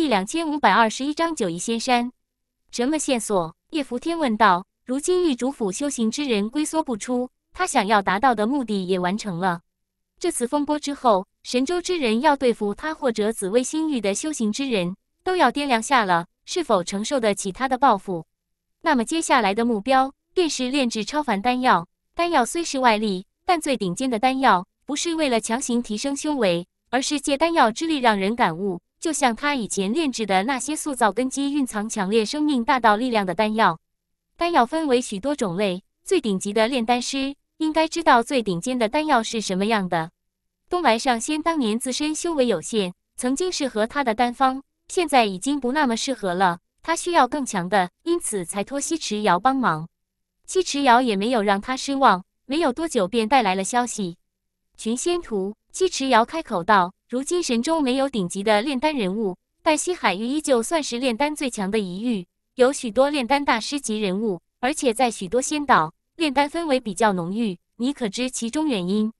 第两千五百二十一章九一仙山。什么线索？叶福天问道。如今玉主府修行之人龟缩不出，他想要达到的目的也完成了。这次风波之后，神州之人要对付他或者紫薇星域的修行之人，都要掂量下了是否承受得起他的报复。那么接下来的目标便是炼制超凡丹药。丹药虽是外力，但最顶尖的丹药不是为了强行提升修为，而是借丹药之力让人感悟。就像他以前炼制的那些塑造根基、蕴藏强烈生命大道力量的丹药，丹药分为许多种类。最顶级的炼丹师应该知道最顶尖的丹药是什么样的。东来上仙当年自身修为有限，曾经适合他的丹方，现在已经不那么适合了。他需要更强的，因此才托西池瑶帮忙。西池瑶也没有让他失望，没有多久便带来了消息。群仙图，西池瑶开口道。如今神州没有顶级的炼丹人物，但西海域依旧算是炼丹最强的一域，有许多炼丹大师级人物，而且在许多仙岛，炼丹氛围比较浓郁。你可知其中原因？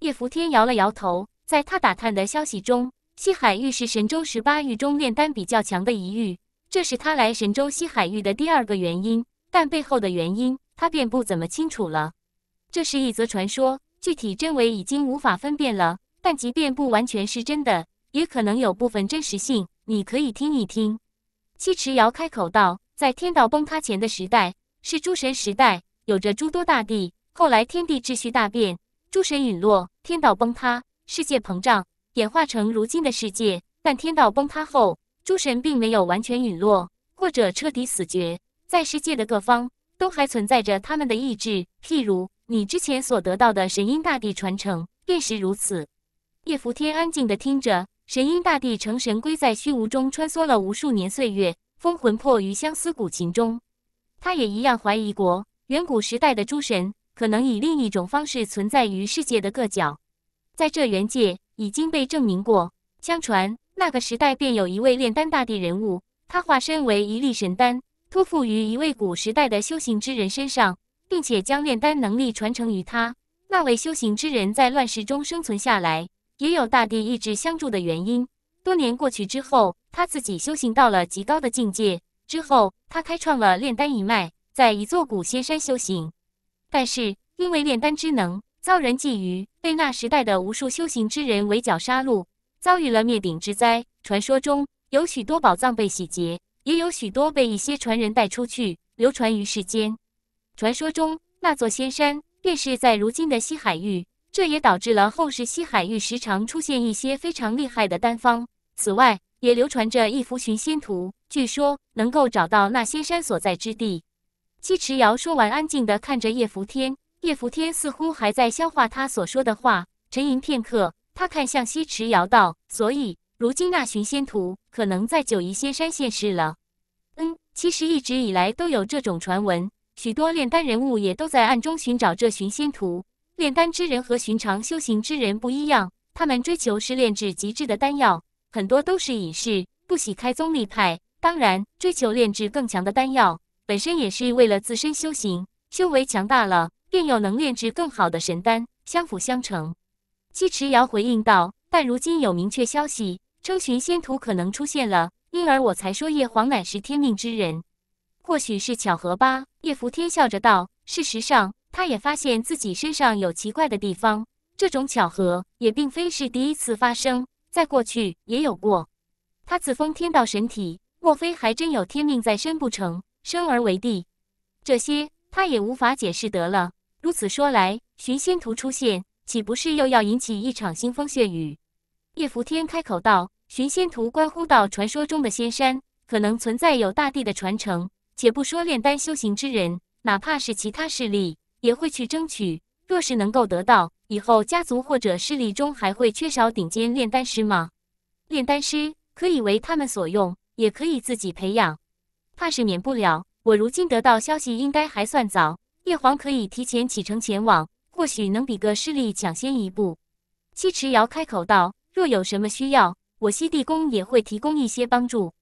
叶伏天摇了摇头，在他打探的消息中，西海域是神州十八域中炼丹比较强的一域，这是他来神州西海域的第二个原因。但背后的原因，他便不怎么清楚了。这是一则传说，具体真伪已经无法分辨了。但即便不完全是真的，也可能有部分真实性。你可以听一听。七池瑶开口道：“在天道崩塌前的时代，是诸神时代，有着诸多大帝。后来天地秩序大变，诸神陨落，天道崩塌，世界膨胀，演化成如今的世界。但天道崩塌后，诸神并没有完全陨落，或者彻底死绝，在世界的各方都还存在着他们的意志。譬如你之前所得到的神音大帝传承，便是如此。”叶伏天安静地听着，神鹰大帝成神，龟在虚无中穿梭了无数年岁月，封魂魄于相思古琴中。他也一样怀疑，过，远古时代的诸神可能以另一种方式存在于世界的各角。在这元界已经被证明过。相传那个时代便有一位炼丹大帝人物，他化身为一粒神丹，托付于一位古时代的修行之人身上，并且将炼丹能力传承于他。那位修行之人在乱世中生存下来。也有大地意志相助的原因。多年过去之后，他自己修行到了极高的境界。之后，他开创了炼丹一脉，在一座古仙山修行。但是，因为炼丹之能遭人觊觎，被那时代的无数修行之人围剿杀戮，遭遇了灭顶之灾。传说中有许多宝藏被洗劫，也有许多被一些传人带出去，流传于世间。传说中那座仙山，便是在如今的西海域。这也导致了后世西海域时常出现一些非常厉害的丹方。此外，也流传着一幅寻仙图，据说能够找到那仙山所在之地。西池瑶说完，安静的看着叶福天。叶福天似乎还在消化他所说的话，沉吟片刻，他看向西池瑶道：“所以，如今那寻仙图可能在九夷仙山现世了。”“嗯，其实一直以来都有这种传闻，许多炼丹人物也都在暗中寻找这寻仙图。”炼丹之人和寻常修行之人不一样，他们追求是炼制极致的丹药，很多都是隐士，不喜开宗立派。当然，追求炼制更强的丹药，本身也是为了自身修行，修为强大了，便有能炼制更好的神丹，相辅相成。姬迟瑶回应道：“但如今有明确消息称寻仙图可能出现了，因而我才说叶黄乃是天命之人，或许是巧合吧。”叶伏天笑着道：“事实上。”他也发现自己身上有奇怪的地方，这种巧合也并非是第一次发生在过去也有过。他自封天道神体，莫非还真有天命在身不成？生而为帝，这些他也无法解释得了。如此说来，寻仙图出现，岂不是又要引起一场腥风血雨？叶福天开口道：“寻仙图关乎到传说中的仙山，可能存在有大帝的传承。且不说炼丹修行之人，哪怕是其他势力。”也会去争取，若是能够得到，以后家族或者势力中还会缺少顶尖炼丹师吗？炼丹师可以为他们所用，也可以自己培养，怕是免不了。我如今得到消息，应该还算早，叶皇可以提前启程前往，或许能比个势力抢先一步。西池瑶开口道：“若有什么需要，我西地宫也会提供一些帮助。”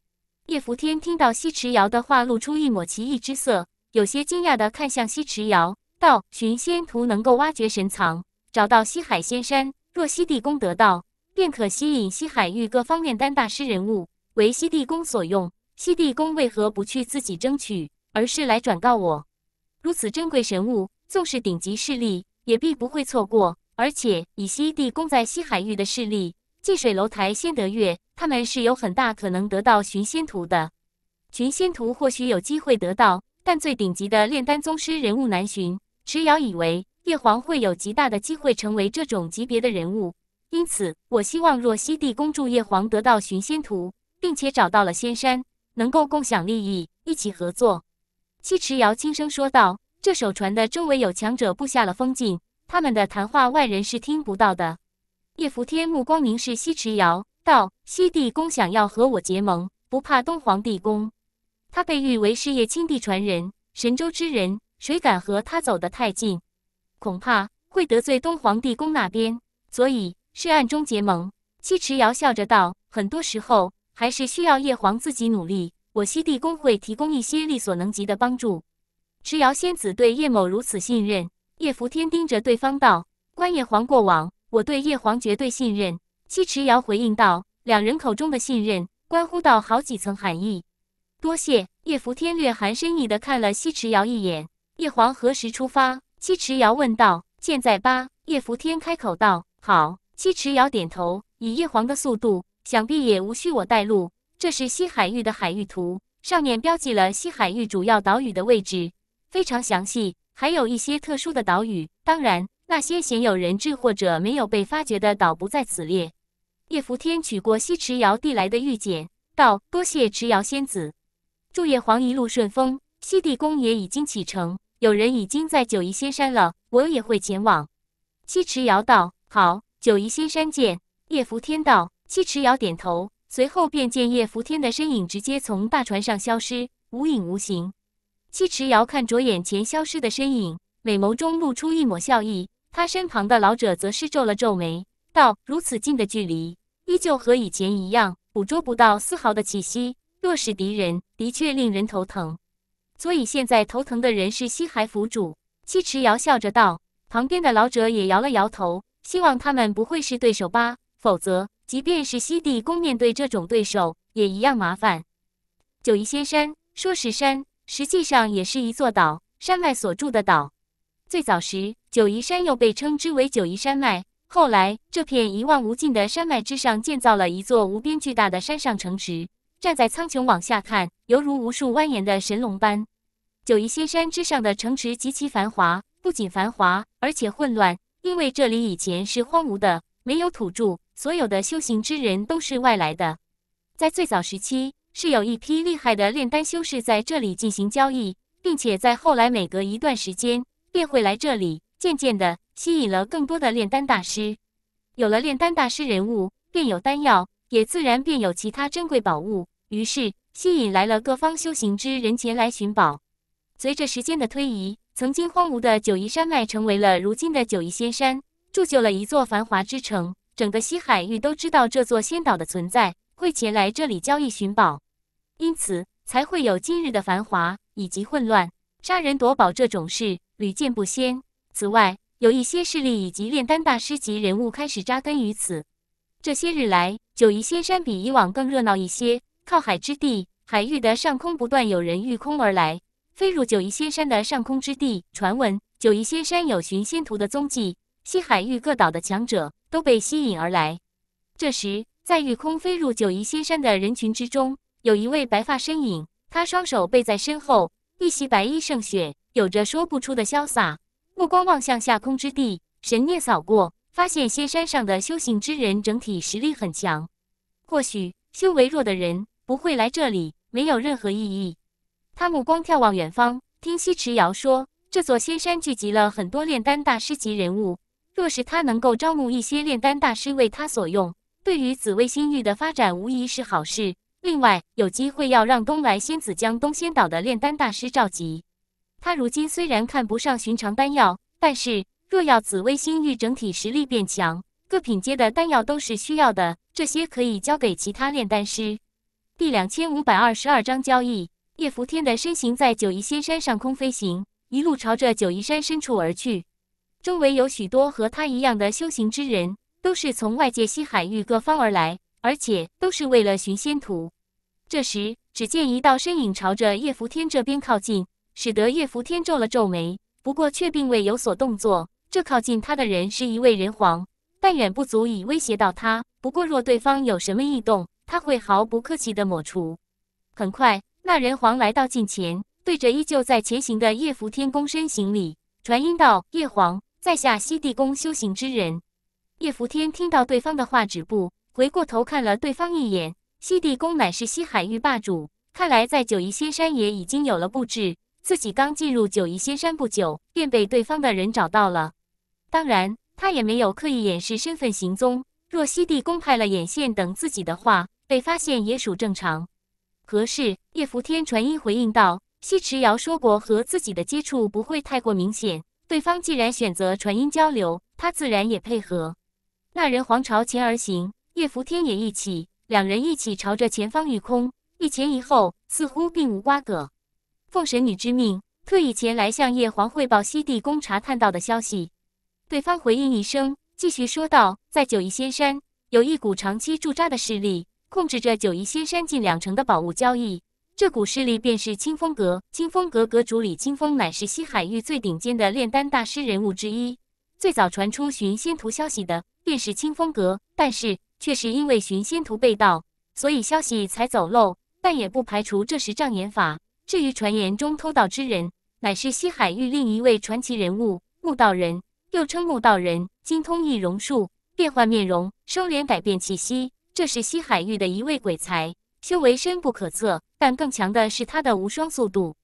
叶福天听到西池瑶的话，露出一抹奇异之色，有些惊讶地看向西池瑶。道寻仙图能够挖掘神藏，找到西海仙山。若西地宫得到，便可吸引西海域各方炼丹大师人物为西地宫所用。西地宫为何不去自己争取，而是来转告我？如此珍贵神物，纵是顶级势力也必不会错过。而且以西地宫在西海域的势力，近水楼台先得月，他们是有很大可能得到寻仙图的。寻仙图或许有机会得到，但最顶级的炼丹宗师人物难寻。池瑶以为叶皇会有极大的机会成为这种级别的人物，因此我希望若西帝公助叶皇得到寻仙图，并且找到了仙山，能够共享利益，一起合作。西池瑶轻声说道：“这艘船的周围有强者布下了封禁，他们的谈话外人是听不到的。”叶福天目光凝视西池瑶，道：“西帝公想要和我结盟，不怕东皇帝公。他被誉为事业亲帝传人，神州之人。”谁敢和他走得太近，恐怕会得罪东皇帝宫那边，所以是暗中结盟。西池瑶笑着道：“很多时候还是需要叶皇自己努力，我西帝公会提供一些力所能及的帮助。”池瑶仙子对叶某如此信任，叶伏天盯着对方道：“观叶皇过往，我对叶皇绝对信任。”西池瑶回应道：“两人口中的信任，关乎到好几层含义。”多谢。叶伏天略含深意的看了西池瑶一眼。叶皇何时出发？西池瑶问道。现在吧。叶伏天开口道。好。西池瑶点头。以叶皇的速度，想必也无需我带路。这是西海域的海域图，上面标记了西海域主要岛屿的位置，非常详细。还有一些特殊的岛屿，当然那些鲜有人质或者没有被发掘的岛不在此列。叶伏天取过西池瑶递来的玉简，道：多谢池瑶仙子，祝叶皇一路顺风。西帝公也已经启程。有人已经在九夷仙山了，我也会前往。七池瑶道：“好，九夷仙山见。”叶拂天道。七池瑶点头，随后便见叶拂天的身影直接从大船上消失，无影无形。七池瑶看着眼前消失的身影，美眸中露出一抹笑意。他身旁的老者则是皱了皱眉，道：“如此近的距离，依旧和以前一样，捕捉不到丝毫的气息。若是敌人，的确令人头疼。”所以现在头疼的人是西海府主，七池瑶笑着道。旁边的老者也摇了摇头，希望他们不会是对手吧？否则，即便是西帝宫面对这种对手，也一样麻烦。九夷仙山，说是山，实际上也是一座岛，山脉所筑的岛。最早时，九夷山又被称之为九夷山脉。后来，这片一望无尽的山脉之上，建造了一座无边巨大的山上城池。站在苍穹往下看，犹如无数蜿蜒的神龙般。九夷仙山之上的城池极其繁华，不仅繁华，而且混乱。因为这里以前是荒芜的，没有土著，所有的修行之人都是外来的。在最早时期，是有一批厉害的炼丹修士在这里进行交易，并且在后来每隔一段时间便会来这里，渐渐地吸引了更多的炼丹大师。有了炼丹大师人物，便有丹药。也自然便有其他珍贵宝物，于是吸引来了各方修行之人前来寻宝。随着时间的推移，曾经荒芜的九夷山脉成为了如今的九夷仙山，铸就了一座繁华之城。整个西海域都知道这座仙岛的存在，会前来这里交易寻宝，因此才会有今日的繁华以及混乱。杀人夺宝这种事屡见不鲜。此外，有一些势力以及炼丹大师级人物开始扎根于此。这些日来。九夷仙山比以往更热闹一些，靠海之地海域的上空不断有人御空而来，飞入九夷仙山的上空之地。传闻九夷仙山有寻仙图的踪迹，西海域各岛的强者都被吸引而来。这时，在御空飞入九夷仙山的人群之中，有一位白发身影，他双手背在身后，一袭白衣胜雪，有着说不出的潇洒，目光望向下空之地，神念扫过。发现仙山上的修行之人整体实力很强，或许修为弱的人不会来这里，没有任何意义。他目光眺望远方，听西池瑶说，这座仙山聚集了很多炼丹大师级人物。若是他能够招募一些炼丹大师为他所用，对于紫薇星域的发展无疑是好事。另外，有机会要让东来仙子将东仙岛的炼丹大师召集。他如今虽然看不上寻常丹药，但是。若要紫微星域整体实力变强，各品阶的丹药都是需要的，这些可以交给其他炼丹师。第两千五百二十二章交易。叶伏天的身形在九夷仙山上空飞行，一路朝着九夷山深处而去。周围有许多和他一样的修行之人，都是从外界西海域各方而来，而且都是为了寻仙途。这时，只见一道身影朝着叶伏天这边靠近，使得叶伏天皱了皱眉，不过却并未有所动作。这靠近他的人是一位人皇，但远不足以威胁到他。不过若对方有什么异动，他会毫不客气的抹除。很快，那人皇来到近前，对着依旧在前行的叶福天躬身行礼，传音道：“叶皇，在下西地宫修行之人。”叶福天听到对方的话，止步，回过头看了对方一眼。西地宫乃是西海域霸主，看来在九夷仙山也已经有了布置。自己刚进入九夷仙山不久，便被对方的人找到了。当然，他也没有刻意掩饰身份行踪。若西帝公派了眼线等自己的话，被发现也属正常。何事？叶福天传音回应道：“西池瑶说过，和自己的接触不会太过明显。对方既然选择传音交流，他自然也配合。”那人皇朝前而行，叶福天也一起，两人一起朝着前方御空，一前一后，似乎并无瓜葛。奉神女之命，特意前来向叶皇汇报西帝公查探到的消息。对方回应一声，继续说道：“在九夷仙山有一股长期驻扎的势力，控制着九夷仙山近两成的宝物交易。这股势力便是清风阁。清风阁阁主李清风乃是西海域最顶尖的炼丹大师人物之一。最早传出寻仙图消息的便是清风阁，但是却是因为寻仙图被盗，所以消息才走漏。但也不排除这是障眼法。至于传言中偷盗之人，乃是西海域另一位传奇人物木道人。”又称木道人，精通易容术，变换面容，收敛改变气息。这是西海域的一位鬼才，修为深不可测，但更强的是他的无双速度。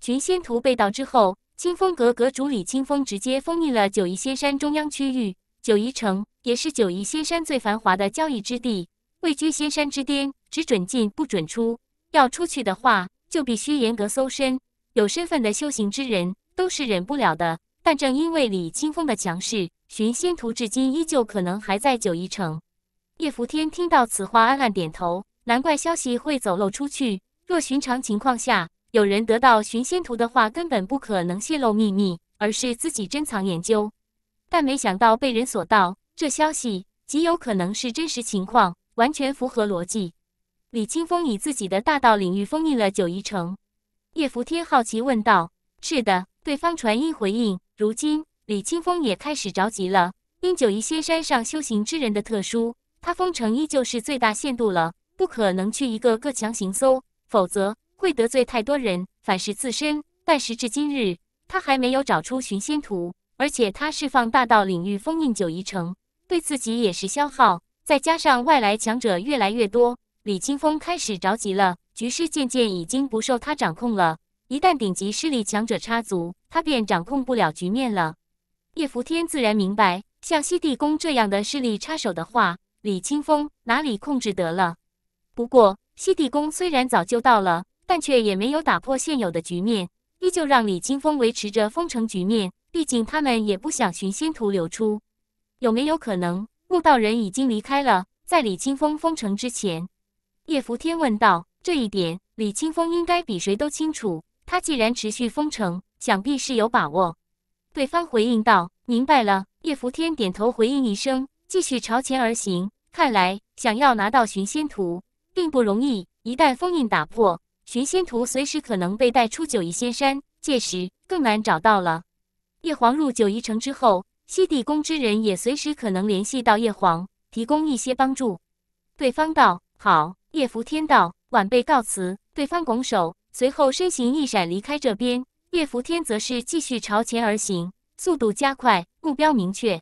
群仙图被盗之后，清风阁阁主李清风直接封印了九夷仙山中央区域，九夷城也是九夷仙山最繁华的交易之地，位居仙山之巅，只准进不准出。要出去的话，就必须严格搜身，有身份的修行之人都是忍不了的。但正因为李清风的强势，寻仙图至今依旧可能还在九一城。叶扶天听到此话，暗暗点头。难怪消息会走漏出去。若寻常情况下，有人得到寻仙图的话，根本不可能泄露秘密，而是自己珍藏研究。但没想到被人所盗，这消息极有可能是真实情况，完全符合逻辑。李清风以自己的大道领域封印了九一城。叶扶天好奇问道：“是的。”对方传音回应：“如今，李青峰也开始着急了。因九夷仙山上修行之人的特殊，他封城依旧是最大限度了，不可能去一个个强行搜，否则会得罪太多人，反噬自身。但时至今日，他还没有找出寻仙图，而且他释放大道领域封印九夷城，对自己也是消耗。再加上外来强者越来越多，李青峰开始着急了，局势渐渐已经不受他掌控了。”一旦顶级势力强者插足，他便掌控不了局面了。叶伏天自然明白，像西地宫这样的势力插手的话，李清风哪里控制得了？不过西地宫虽然早就到了，但却也没有打破现有的局面，依旧让李清风维持着封城局面。毕竟他们也不想寻仙途流出。有没有可能悟道人已经离开了，在李清风封城之前？叶伏天问道。这一点李清风应该比谁都清楚。他既然持续封城，想必是有把握。对方回应道：“明白了。”叶福天点头回应一声，继续朝前而行。看来想要拿到寻仙图并不容易。一旦封印打破，寻仙图随时可能被带出九疑仙山，届时更难找到了。叶皇入九疑城之后，西地宫之人也随时可能联系到叶皇，提供一些帮助。对方道：“好。”叶福天道：“晚辈告辞。”对方拱手。随后身形一闪离开这边，叶伏天则是继续朝前而行，速度加快，目标明确。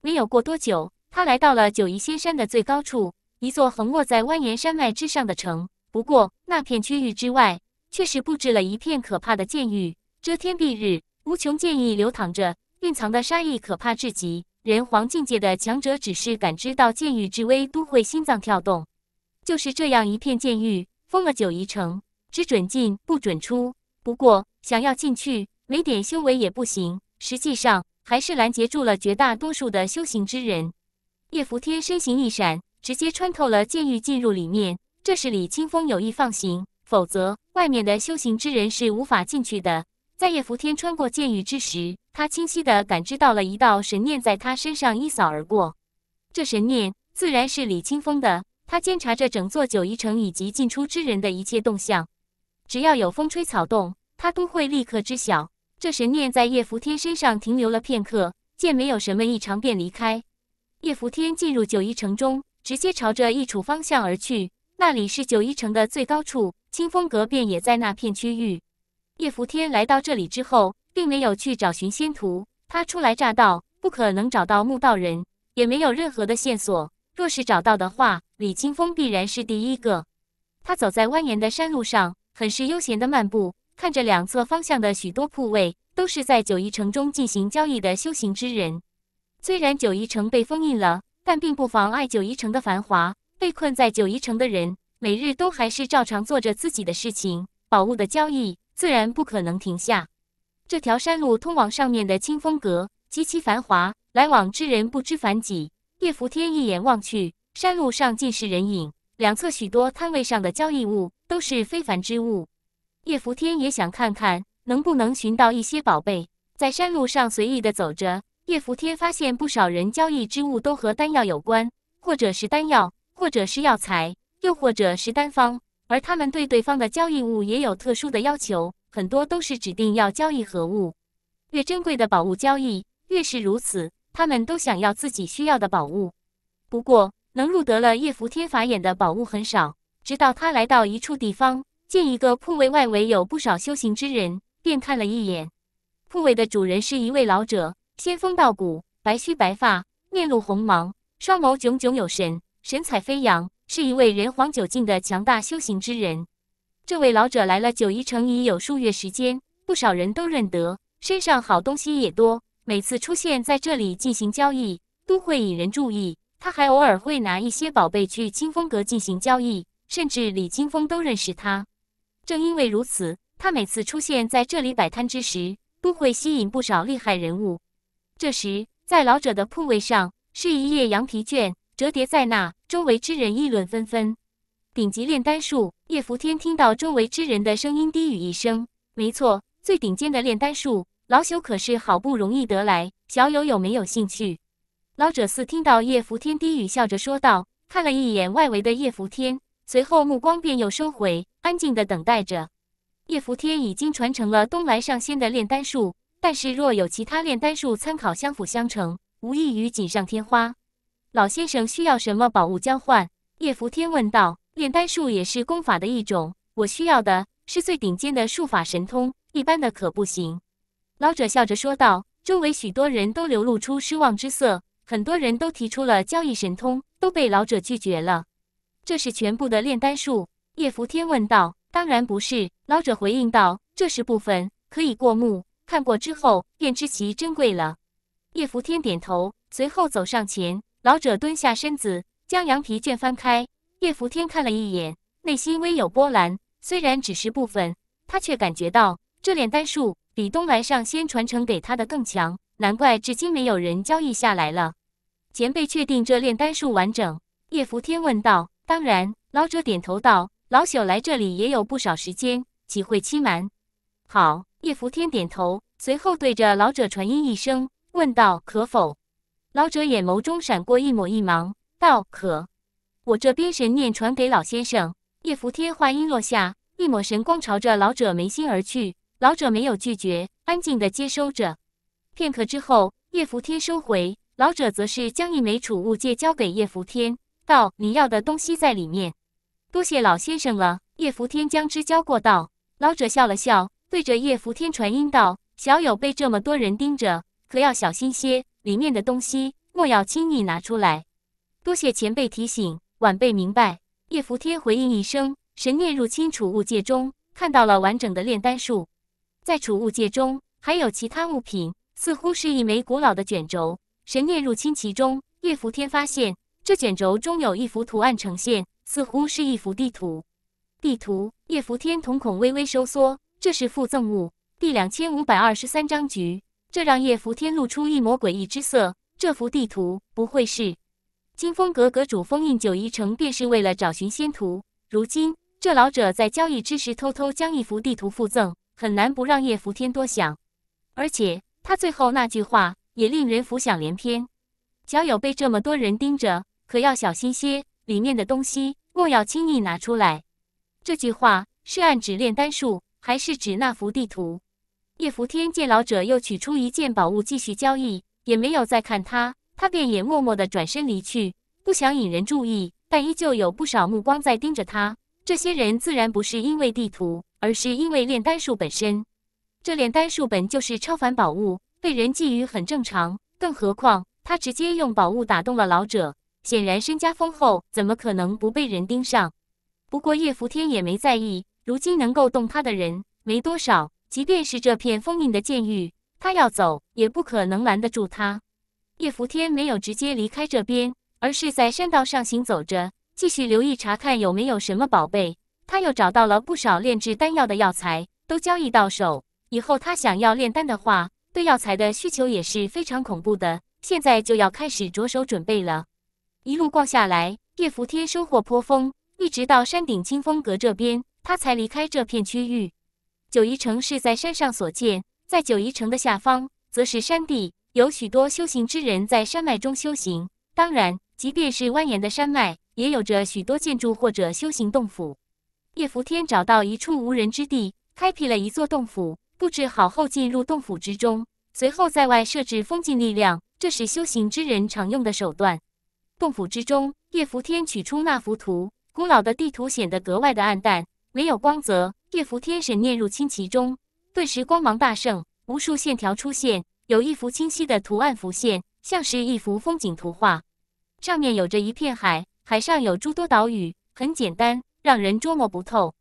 没有过多久，他来到了九夷仙山的最高处，一座横卧在蜿蜒山脉之上的城。不过那片区域之外，却是布置了一片可怕的剑域，遮天蔽日，无穷剑意流淌着，蕴藏的杀意可怕至极。人皇境界的强者只是感知到剑域之威，都会心脏跳动。就是这样一片剑域，封了九夷城。只准进不准出，不过想要进去没点修为也不行。实际上还是拦截住了绝大多数的修行之人。叶扶天身形一闪，直接穿透了监狱进入里面。这是李清风有意放行，否则外面的修行之人是无法进去的。在叶扶天穿过监狱之时，他清晰的感知到了一道神念在他身上一扫而过。这神念自然是李清风的，他监察着整座九夷城以及进出之人的一切动向。只要有风吹草动，他都会立刻知晓。这神念在叶伏天身上停留了片刻，见没有什么异常，便离开。叶伏天进入九一城中，直接朝着一处方向而去。那里是九一城的最高处，清风阁便也在那片区域。叶伏天来到这里之后，并没有去找寻仙图。他初来乍到，不可能找到墓道人，也没有任何的线索。若是找到的话，李清风必然是第一个。他走在蜿蜒的山路上。很是悠闲的漫步，看着两侧方向的许多铺位，都是在九夷城中进行交易的修行之人。虽然九夷城被封印了，但并不妨碍九夷城的繁华。被困在九夷城的人，每日都还是照常做着自己的事情，宝物的交易自然不可能停下。这条山路通往上面的清风阁，极其繁华，来往之人不知凡几。叶扶天一眼望去，山路上尽是人影，两侧许多摊位上的交易物。都是非凡之物。叶伏天也想看看能不能寻到一些宝贝。在山路上随意的走着，叶伏天发现不少人交易之物都和丹药有关，或者是丹药，或者是药材，又或者是丹方。而他们对对方的交易物也有特殊的要求，很多都是指定要交易何物。越珍贵的宝物交易越是如此，他们都想要自己需要的宝物。不过，能入得了叶伏天法眼的宝物很少。直到他来到一处地方，见一个铺位外围有不少修行之人，便看了一眼铺位的主人是一位老者，仙风道骨，白须白发，面露红芒，双眸炯炯有神，神采飞扬，是一位人皇九境的强大修行之人。这位老者来了九夷城已有数月时间，不少人都认得，身上好东西也多，每次出现在这里进行交易都会引人注意。他还偶尔会拿一些宝贝去清风阁进行交易。甚至李金峰都认识他。正因为如此，他每次出现在这里摆摊之时，都会吸引不少厉害人物。这时，在老者的铺位上是一叶羊皮卷，折叠在那，周围之人议论纷纷。顶级炼丹术，叶伏天听到周围之人的声音，低语一声：“没错，最顶尖的炼丹术，老朽可是好不容易得来。小友有没有兴趣？”老者似听到叶伏天低语，笑着说道：“看了一眼外围的叶伏天。”随后目光便又收回，安静的等待着。叶扶天已经传承了东来上仙的炼丹术，但是若有其他炼丹术参考相辅相成，无异于锦上添花。老先生需要什么宝物交换？叶扶天问道。炼丹术也是功法的一种，我需要的是最顶尖的术法神通，一般的可不行。老者笑着说道。周围许多人都流露出失望之色，很多人都提出了交易神通，都被老者拒绝了。这是全部的炼丹术？叶福天问道。当然不是，老者回应道。这是部分，可以过目。看过之后，便知其珍贵了。叶福天点头，随后走上前。老者蹲下身子，将羊皮卷翻开。叶福天看了一眼，内心微有波澜。虽然只是部分，他却感觉到这炼丹术比东来上仙传承给他的更强，难怪至今没有人交易下来了。前辈确定这炼丹术完整？叶福天问道。当然，老者点头道：“老朽来这里也有不少时间，岂会欺瞒？”好，叶扶天点头，随后对着老者传音一声，问道：“可否？”老者眼眸中闪过一抹一芒，道：“可，我这边神念传给老先生。”叶扶天话音落下，一抹神光朝着老者眉心而去。老者没有拒绝，安静的接收着。片刻之后，叶扶天收回，老者则是将一枚储物戒交给叶扶天。道：“你要的东西在里面，多谢老先生了。”叶福天将之交过道，老者笑了笑，对着叶福天传音道：“小友被这么多人盯着，可要小心些。里面的东西莫要轻易拿出来。”多谢前辈提醒，晚辈明白。”叶福天回应一声，神念入侵储物戒中，看到了完整的炼丹术。在储物界中还有其他物品，似乎是一枚古老的卷轴。神念入侵其中，叶福天发现。这卷轴中有一幅图案呈现，似乎是一幅地图。地图，叶伏天瞳孔微微收缩。这是附赠物，第两千五百二十三张局，这让叶伏天露出一抹诡异之色。这幅地图不会是金风阁阁主封印九一城，便是为了找寻仙图。如今这老者在交易之时偷偷将一幅地图附赠，很难不让叶伏天多想。而且他最后那句话也令人浮想联翩。小友被这么多人盯着。可要小心些，里面的东西莫要轻易拿出来。这句话是暗指炼丹术，还是指那幅地图？叶伏天见老者又取出一件宝物继续交易，也没有再看他，他便也默默地转身离去，不想引人注意，但依旧有不少目光在盯着他。这些人自然不是因为地图，而是因为炼丹术本身。这炼丹术本就是超凡宝物，被人觊觎很正常，更何况他直接用宝物打动了老者。显然身家丰厚，怎么可能不被人盯上？不过叶伏天也没在意，如今能够动他的人没多少，即便是这片封印的监狱，他要走也不可能拦得住他。叶伏天没有直接离开这边，而是在山道上行走着，继续留意查看有没有什么宝贝。他又找到了不少炼制丹药的药材，都交易到手以后，他想要炼丹的话，对药材的需求也是非常恐怖的。现在就要开始着手准备了。一路逛下来，叶伏天收获颇丰。一直到山顶清风阁这边，他才离开这片区域。九夷城是在山上所建，在九夷城的下方则是山地，有许多修行之人在山脉中修行。当然，即便是蜿蜒的山脉，也有着许多建筑或者修行洞府。叶伏天找到一处无人之地，开辟了一座洞府，布置好后进入洞府之中，随后在外设置封禁力量。这是修行之人常用的手段。洞府之中，叶福天取出那幅图，古老的地图显得格外的暗淡，没有光泽。叶福天神念入侵其中，顿时光芒大盛，无数线条出现，有一幅清晰的图案浮现，像是一幅风景图画。上面有着一片海，海上有诸多岛屿，很简单，让人捉摸不透。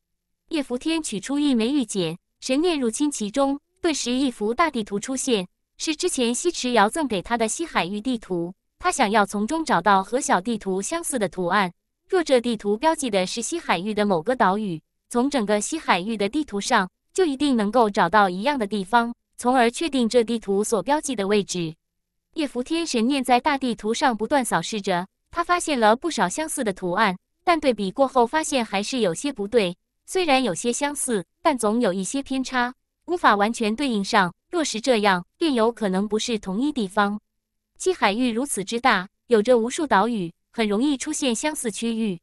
叶福天取出一枚玉简，神念入侵其中，顿时一幅大地图出现，是之前西池瑶赠给他的西海域地图。他想要从中找到和小地图相似的图案。若这地图标记的是西海域的某个岛屿，从整个西海域的地图上就一定能够找到一样的地方，从而确定这地图所标记的位置。叶福天神念在大地图上不断扫视着，他发现了不少相似的图案，但对比过后发现还是有些不对。虽然有些相似，但总有一些偏差，无法完全对应上。若是这样，便有可能不是同一地方。西海域如此之大，有着无数岛屿，很容易出现相似区域。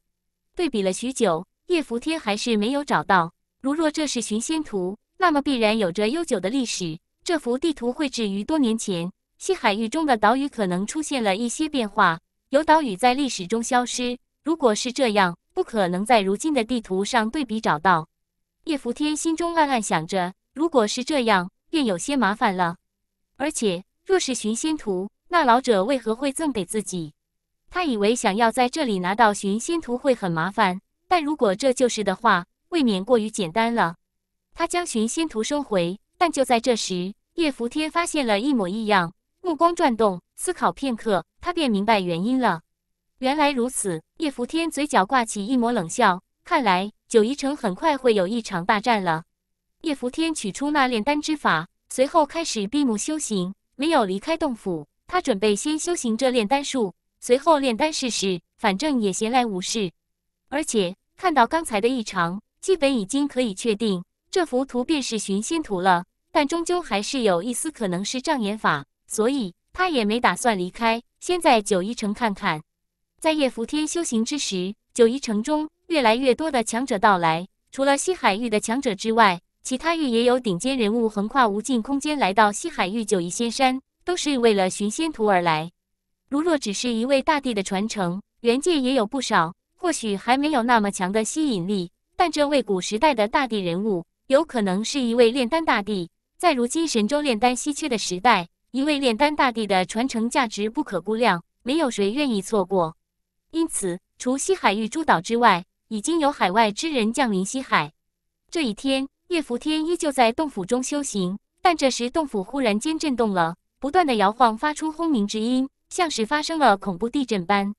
对比了许久，叶伏天还是没有找到。如若这是寻仙图，那么必然有着悠久的历史。这幅地图绘制于多年前，西海域中的岛屿可能出现了一些变化，有岛屿在历史中消失。如果是这样，不可能在如今的地图上对比找到。叶伏天心中暗暗想着：如果是这样，便有些麻烦了。而且，若是寻仙图，那老者为何会赠给自己？他以为想要在这里拿到寻仙图会很麻烦，但如果这就是的话，未免过于简单了。他将寻仙图收回，但就在这时，叶伏天发现了一抹异样，目光转动，思考片刻，他便明白原因了。原来如此，叶伏天嘴角挂起一抹冷笑，看来九夷城很快会有一场大战了。叶伏天取出那炼丹之法，随后开始闭目修行，没有离开洞府。他准备先修行这炼丹术，随后炼丹试试，反正也闲来无事。而且看到刚才的异常，基本已经可以确定这幅图便是寻仙图了，但终究还是有一丝可能是障眼法，所以他也没打算离开，先在九夷城看看。在叶拂天修行之时，九夷城中越来越多的强者到来，除了西海域的强者之外，其他域也有顶尖人物横跨无尽空间来到西海域九夷仙山。都是为了寻仙图而来。如若只是一位大帝的传承，元界也有不少，或许还没有那么强的吸引力。但这位古时代的大地人物，有可能是一位炼丹大帝。在如今神州炼丹稀缺的时代，一位炼丹大帝的传承价值不可估量，没有谁愿意错过。因此，除西海玉珠岛之外，已经有海外之人降临西海。这一天，叶福天依旧在洞府中修行，但这时洞府忽然间震动了。不断的摇晃，发出轰鸣之音，像是发生了恐怖地震般。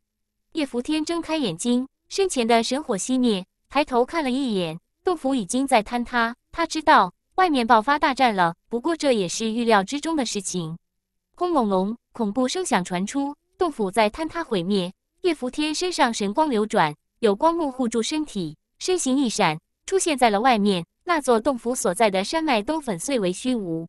叶伏天睁开眼睛，身前的神火熄灭，抬头看了一眼，洞府已经在坍塌。他知道外面爆发大战了，不过这也是预料之中的事情。轰隆隆，恐怖声响传出，洞府在坍塌毁灭。叶伏天身上神光流转，有光幕护住身体，身形一闪，出现在了外面。那座洞府所在的山脉都粉碎为虚无，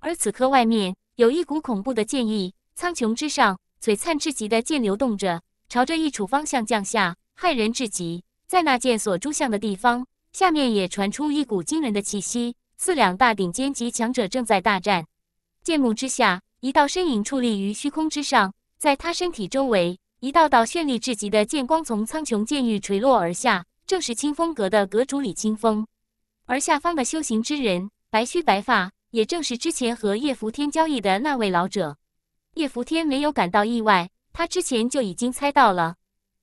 而此刻外面。有一股恐怖的剑意，苍穹之上璀璨至极的剑流动着，朝着一处方向降下，骇人至极。在那剑所注向的地方，下面也传出一股惊人的气息。四两大顶尖级强者正在大战。剑幕之下，一道身影矗立于虚空之上，在他身体周围，一道道绚丽至极的剑光从苍穹剑域垂落而下。正是清风阁的阁主李清风，而下方的修行之人，白须白发。也正是之前和叶福天交易的那位老者，叶福天没有感到意外，他之前就已经猜到了。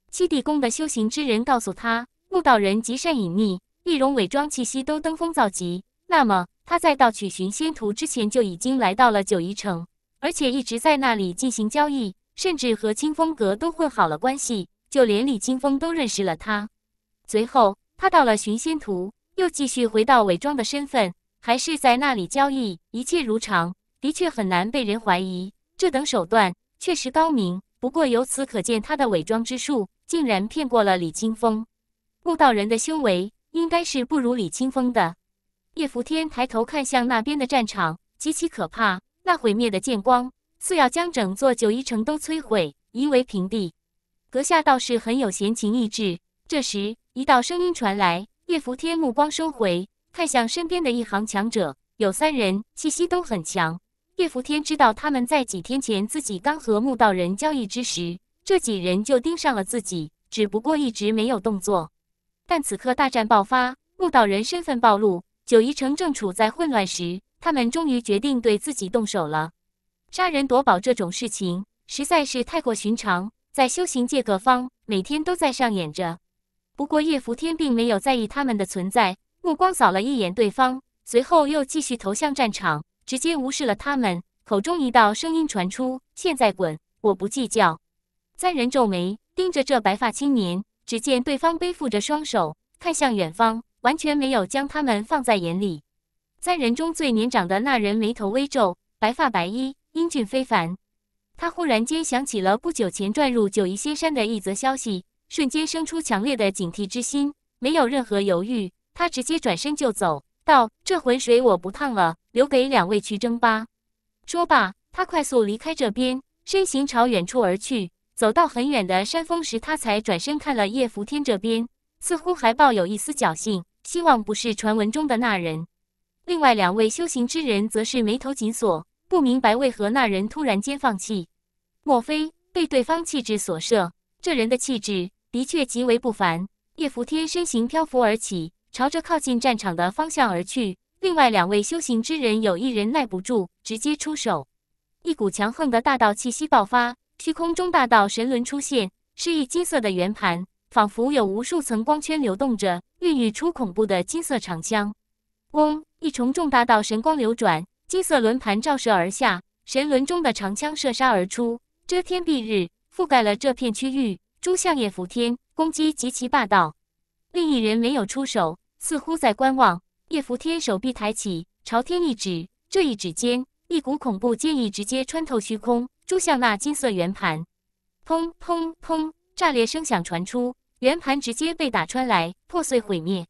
七帝宫的修行之人告诉他，木道人极善隐匿，易容伪装、气息都登峰造极。那么他在盗取寻仙图之前就已经来到了九夷城，而且一直在那里进行交易，甚至和清风阁都混好了关系，就连李清风都认识了他。随后他到了寻仙图，又继续回到伪装的身份。还是在那里交易，一切如常，的确很难被人怀疑。这等手段确实高明，不过由此可见，他的伪装之术竟然骗过了李清风。木道人的修为应该是不如李清风的。叶拂天抬头看向那边的战场，极其可怕，那毁灭的剑光似要将整座九夷城都摧毁，夷为平地。阁下倒是很有闲情逸致。这时，一道声音传来，叶拂天目光收回。看向身边的一行强者，有三人气息都很强。叶福天知道他们在几天前自己刚和木道人交易之时，这几人就盯上了自己，只不过一直没有动作。但此刻大战爆发，木道人身份暴露，九夷城正处在混乱时，他们终于决定对自己动手了。杀人夺宝这种事情实在是太过寻常，在修行界各方每天都在上演着。不过叶福天并没有在意他们的存在。目光扫了一眼对方，随后又继续投向战场，直接无视了他们。口中一道声音传出：“现在滚，我不计较。”三人皱眉盯着这白发青年，只见对方背负着双手，看向远方，完全没有将他们放在眼里。三人中最年长的那人眉头微皱，白发白衣，英俊非凡。他忽然间想起了不久前转入九夷仙山的一则消息，瞬间生出强烈的警惕之心，没有任何犹豫。他直接转身就走，道：“这浑水我不烫了，留给两位去争吧。”说罢，他快速离开这边，身形朝远处而去。走到很远的山峰时，他才转身看了叶福天这边，似乎还抱有一丝侥幸，希望不是传闻中的那人。另外两位修行之人则是眉头紧锁，不明白为何那人突然间放弃。莫非被对方气质所慑？这人的气质的确极为不凡。叶福天身形漂浮而起。朝着靠近战场的方向而去。另外两位修行之人有一人耐不住，直接出手。一股强横的大道气息爆发，虚空中大道神轮出现，是一金色的圆盘，仿佛有无数层光圈流动着，孕育出恐怖的金色长枪。嗡！一重重大道神光流转，金色轮盘照射而下，神轮中的长枪射杀而出，遮天蔽日，覆盖了这片区域。朱相也伏天攻击极其霸道，另一人没有出手。似乎在观望，叶伏天手臂抬起，朝天一指。这一指尖，一股恐怖剑意直接穿透虚空，诛向那金色圆盘。砰砰砰！炸裂声响传出，圆盘直接被打穿，来破碎毁灭。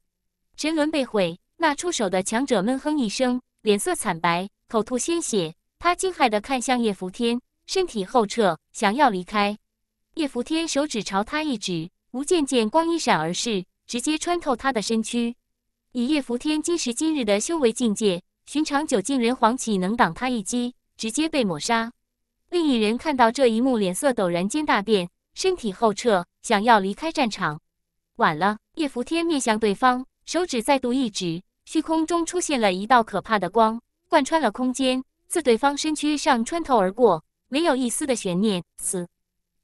神轮被毁，那出手的强者闷哼一声，脸色惨白，口吐鲜血。他惊骇的看向叶伏天，身体后撤，想要离开。叶伏天手指朝他一指，无间剑光一闪而逝，直接穿透他的身躯。以叶伏天今时今日的修为境界，寻常九境人皇岂能挡他一击？直接被抹杀。另一人看到这一幕，脸色陡然间大变，身体后撤，想要离开战场。晚了！叶伏天面向对方，手指再度一指，虚空中出现了一道可怕的光，贯穿了空间，自对方身躯上穿透而过，没有一丝的悬念。死！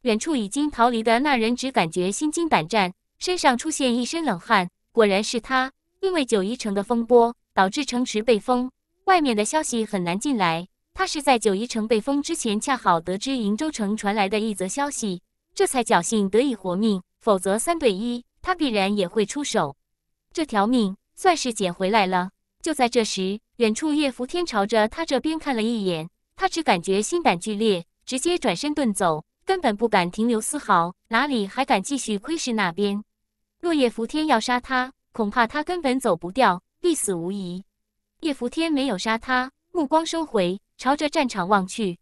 远处已经逃离的那人只感觉心惊胆战，身上出现一身冷汗。果然是他。因为九夷城的风波导致城池被封，外面的消息很难进来。他是在九夷城被封之前恰好得知瀛州城传来的一则消息，这才侥幸得以活命。否则三对一，他必然也会出手。这条命算是捡回来了。就在这时，远处叶伏天朝着他这边看了一眼，他只感觉心胆俱裂，直接转身遁走，根本不敢停留丝毫，哪里还敢继续窥视那边？若叶伏天要杀他。恐怕他根本走不掉，必死无疑。叶伏天没有杀他，目光收回，朝着战场望去，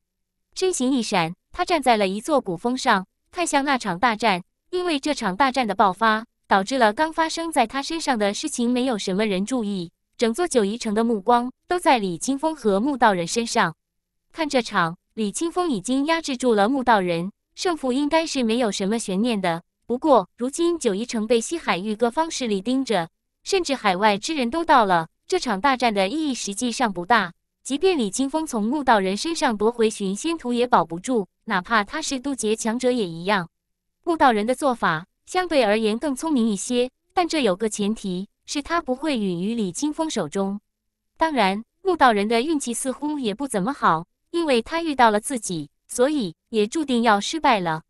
身形一闪，他站在了一座古峰上，看向那场大战。因为这场大战的爆发，导致了刚发生在他身上的事情没有什么人注意，整座九夷城的目光都在李清风和穆道人身上。看这场，李清风已经压制住了穆道人，胜负应该是没有什么悬念的。不过，如今九夷城被西海域各方势力盯着，甚至海外之人都到了，这场大战的意义实际上不大。即便李清风从木道人身上夺回寻仙图，也保不住，哪怕他是渡劫强者也一样。木道人的做法相对而言更聪明一些，但这有个前提，是他不会陨于李清风手中。当然，木道人的运气似乎也不怎么好，因为他遇到了自己，所以也注定要失败了。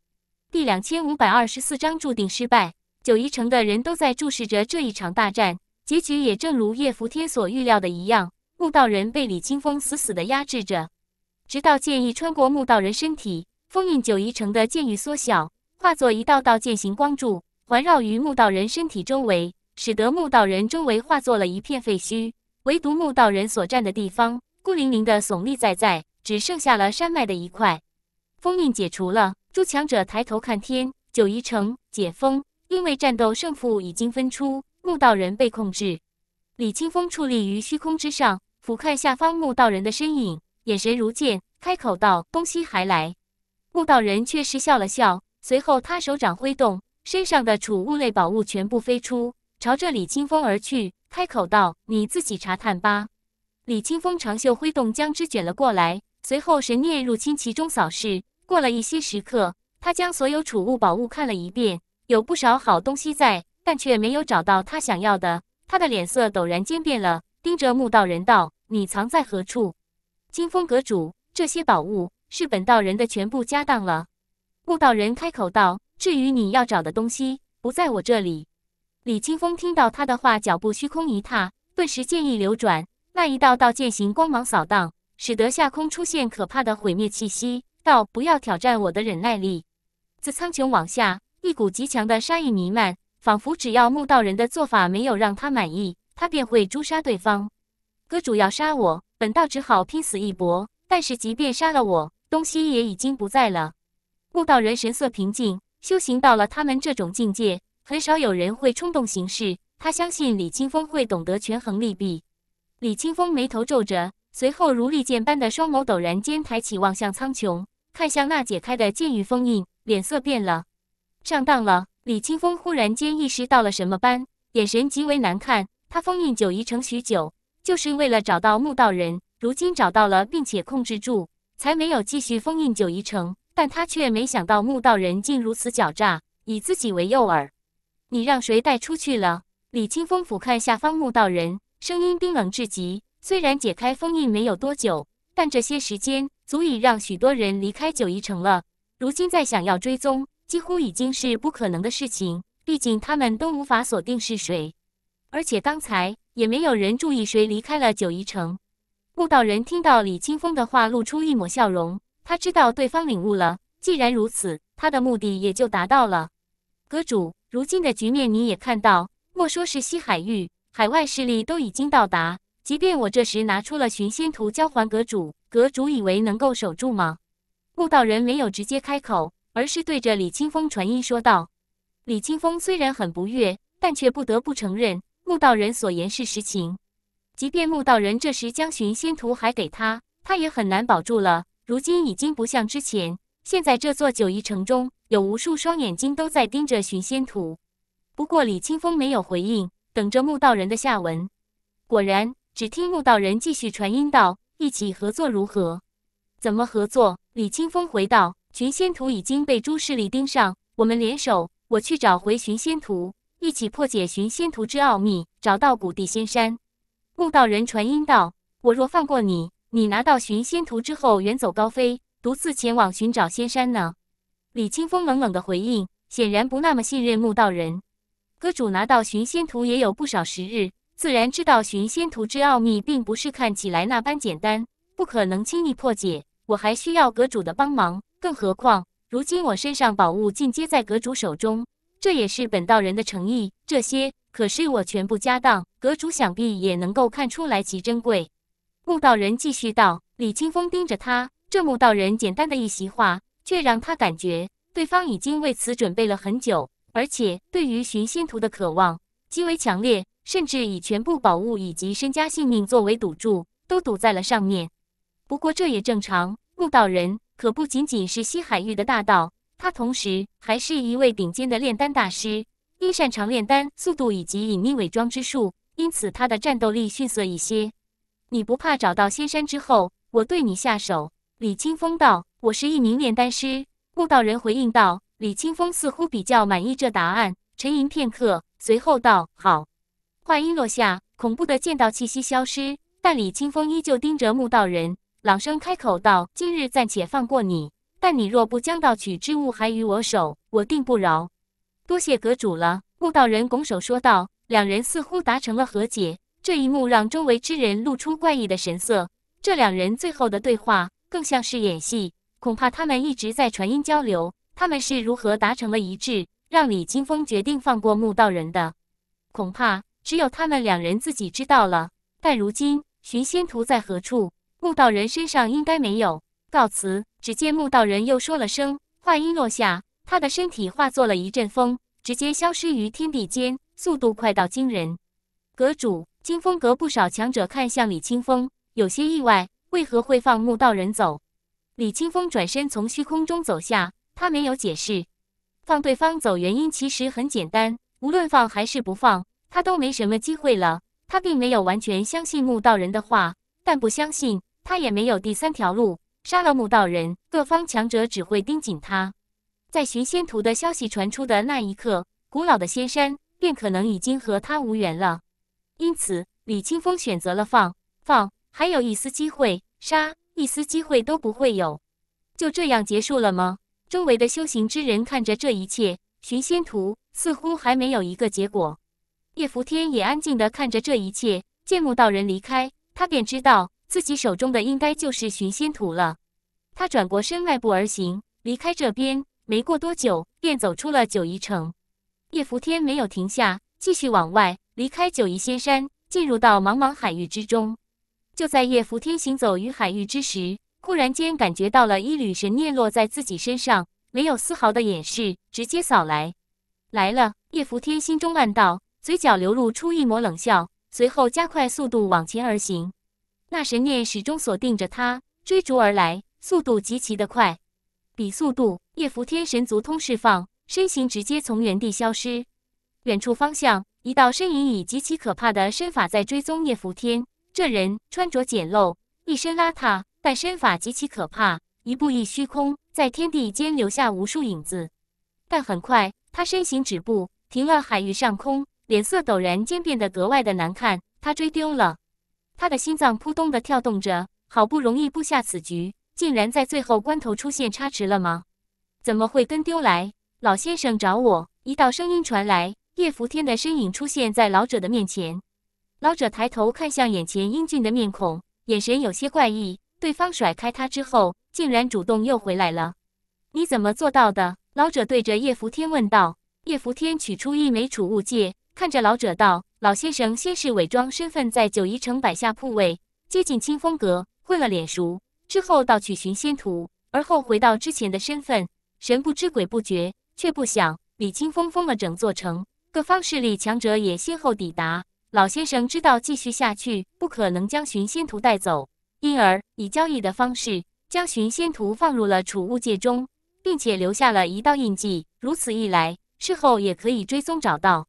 第两千五百二十四章注定失败。九夷城的人都在注视着这一场大战，结局也正如叶福天所预料的一样。木道人被李清风死死地压制着，直到剑意穿过木道人身体，封印九夷城的剑域缩小，化作一道道剑形光柱，环绕于木道人身体周围，使得木道人周围化作了一片废墟，唯独木道人所站的地方，孤零零的耸立在在，只剩下了山脉的一块。封印解除了。诸强者抬头看天，九夷城解封，因为战斗胜负已经分出。木道人被控制，李清风矗立于虚空之上，俯瞰下方木道人的身影，眼神如剑，开口道：“东西还来？”木道人却是笑了笑，随后他手掌挥动，身上的储物类宝物全部飞出，朝着李清风而去，开口道：“你自己查探吧。”李清风长袖挥动，将之卷了过来，随后神念入侵其中扫视。过了一些时刻，他将所有储物宝物看了一遍，有不少好东西在，但却没有找到他想要的。他的脸色陡然间变了，盯着木道人道：“你藏在何处？”清风阁主，这些宝物是本道人的全部家当了。”木道人开口道：“至于你要找的东西，不在我这里。”李清风听到他的话，脚步虚空一踏，顿时剑意流转，那一道道剑形光芒扫荡，使得下空出现可怕的毁灭气息。道不要挑战我的忍耐力。自苍穹往下，一股极强的杀意弥漫，仿佛只要木道人的做法没有让他满意，他便会诛杀对方。阁主要杀我，本道只好拼死一搏。但是即便杀了我，东西也已经不在了。木道人神色平静，修行到了他们这种境界，很少有人会冲动行事。他相信李清峰会懂得权衡利弊。李清峰眉头皱着，随后如利剑般的双眸陡然间抬起，望向苍穹。看向那解开的剑域封印，脸色变了，上当了！李清风忽然间意识到了什么般，眼神极为难看。他封印九夷城许久，就是为了找到木道人，如今找到了并且控制住，才没有继续封印九夷城。但他却没想到木道人竟如此狡诈，以自己为诱饵。你让谁带出去了？李清风俯瞰下方木道人，声音冰冷至极。虽然解开封印没有多久，但这些时间。足以让许多人离开九夷城了。如今再想要追踪，几乎已经是不可能的事情。毕竟他们都无法锁定是谁，而且刚才也没有人注意谁离开了九夷城。穆道人听到李清风的话，露出一抹笑容。他知道对方领悟了。既然如此，他的目的也就达到了。阁主，如今的局面你也看到，莫说是西海域，海外势力都已经到达。即便我这时拿出了寻仙图交还阁主，阁主以为能够守住吗？穆道人没有直接开口，而是对着李清风传音说道。李清风虽然很不悦，但却不得不承认穆道人所言是实情。即便穆道人这时将寻仙图还给他，他也很难保住了。如今已经不像之前，现在这座九夷城中有无数双眼睛都在盯着寻仙图。不过李清风没有回应，等着穆道人的下文。果然。只听木道人继续传音道：“一起合作如何？怎么合作？”李清风回道：“寻仙图已经被诸势力盯上，我们联手，我去找回寻仙图，一起破解寻仙图之奥秘，找到古地仙山。”木道人传音道：“我若放过你，你拿到寻仙图之后远走高飞，独自前往寻找仙山呢？”李清风冷冷的回应，显然不那么信任木道人。阁主拿到寻仙图也有不少时日。自然知道寻仙图之奥秘，并不是看起来那般简单，不可能轻易破解。我还需要阁主的帮忙，更何况如今我身上宝物尽皆在阁主手中，这也是本道人的诚意。这些可是我全部家当，阁主想必也能够看出来其珍贵。木道人继续道：“李清风盯着他，这木道人简单的一席话，却让他感觉对方已经为此准备了很久，而且对于寻仙图的渴望极为强烈。”甚至以全部宝物以及身家性命作为赌注，都赌在了上面。不过这也正常，木道人可不仅仅是西海域的大盗，他同时还是一位顶尖的炼丹大师。因擅长炼丹速度以及隐匿伪装之术，因此他的战斗力逊色一些。你不怕找到仙山之后我对你下手？李清风道。我是一名炼丹师，木道人回应道。李清风似乎比较满意这答案，沉吟片刻，随后道：“好。”话音落下，恐怖的剑道气息消失，但李青峰依旧盯着木道人，朗声开口道：“今日暂且放过你，但你若不将盗取之物还于我手，我定不饶。”多谢阁主了。”木道人拱手说道。两人似乎达成了和解，这一幕让周围之人露出怪异的神色。这两人最后的对话更像是演戏，恐怕他们一直在传音交流，他们是如何达成了一致，让李青峰决定放过木道人的？恐怕。只有他们两人自己知道了。但如今寻仙图在何处？木道人身上应该没有。告辞。只见木道人又说了声，话音落下，他的身体化作了一阵风，直接消失于天地间，速度快到惊人。阁主，金风阁不少强者看向李清风，有些意外，为何会放木道人走？李清风转身从虚空中走下，他没有解释，放对方走原因其实很简单，无论放还是不放。他都没什么机会了。他并没有完全相信木道人的话，但不相信他也没有第三条路。杀了木道人，各方强者只会盯紧他。在寻仙图的消息传出的那一刻，古老的仙山便可能已经和他无缘了。因此，李青峰选择了放放，还有一丝机会；杀，一丝机会都不会有。就这样结束了吗？周围的修行之人看着这一切，寻仙图似乎还没有一个结果。叶福天也安静地看着这一切，见木道人离开，他便知道自己手中的应该就是寻仙图了。他转过身，迈步而行，离开这边。没过多久，便走出了九夷城。叶福天没有停下，继续往外离开九夷仙山，进入到茫茫海域之中。就在叶福天行走于海域之时，忽然间感觉到了一缕神念落在自己身上，没有丝毫的掩饰，直接扫来。来了，叶福天心中暗道。嘴角流露出一抹冷笑，随后加快速度往前而行。那神念始终锁定着他，追逐而来，速度极其的快。比速度，叶拂天神族通释放，身形直接从原地消失。远处方向，一道身影以极其可怕的身法在追踪叶拂天。这人穿着简陋，一身邋遢，但身法极其可怕，一步一虚空，在天地间留下无数影子。但很快，他身形止步，停了海域上空。脸色陡然间变得格外的难看，他追丢了，他的心脏扑通的跳动着，好不容易布下此局，竟然在最后关头出现差池了吗？怎么会跟丢来？老先生找我。一道声音传来，叶伏天的身影出现在老者的面前。老者抬头看向眼前英俊的面孔，眼神有些怪异。对方甩开他之后，竟然主动又回来了。你怎么做到的？老者对着叶伏天问道。叶伏天取出一枚储物戒。看着老者道：“老先生先是伪装身份在九夷城摆下铺位，接近清风阁，混了脸熟。之后盗取寻仙图，而后回到之前的身份，神不知鬼不觉。却不想李清风封了整座城，各方势力强者也先后抵达。老先生知道继续下去不可能将寻仙图带走，因而以交易的方式将寻仙图放入了储物戒中，并且留下了一道印记。如此一来，事后也可以追踪找到。”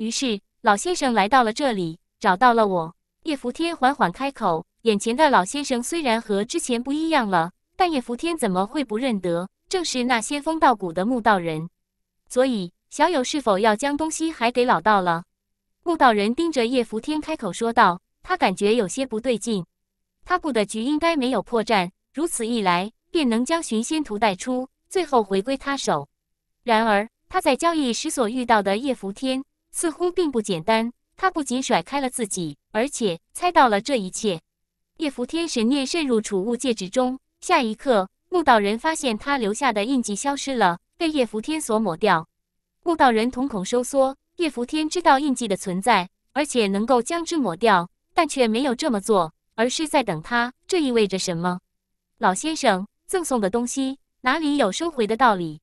于是老先生来到了这里，找到了我。叶福天缓缓开口：“眼前的老先生虽然和之前不一样了，但叶福天怎么会不认得？正是那仙风道骨的墓道人。所以，小友是否要将东西还给老道了？”墓道人盯着叶福天开口说道：“他感觉有些不对劲，他布的局应该没有破绽，如此一来便能将寻仙图带出，最后回归他手。然而他在交易时所遇到的叶福天。”似乎并不简单。他不仅甩开了自己，而且猜到了这一切。叶福天神念渗入储物戒指中，下一刻，木道人发现他留下的印记消失了，被叶福天所抹掉。木道人瞳孔收缩。叶福天知道印记的存在，而且能够将之抹掉，但却没有这么做，而是在等他。这意味着什么？老先生赠送的东西，哪里有收回的道理？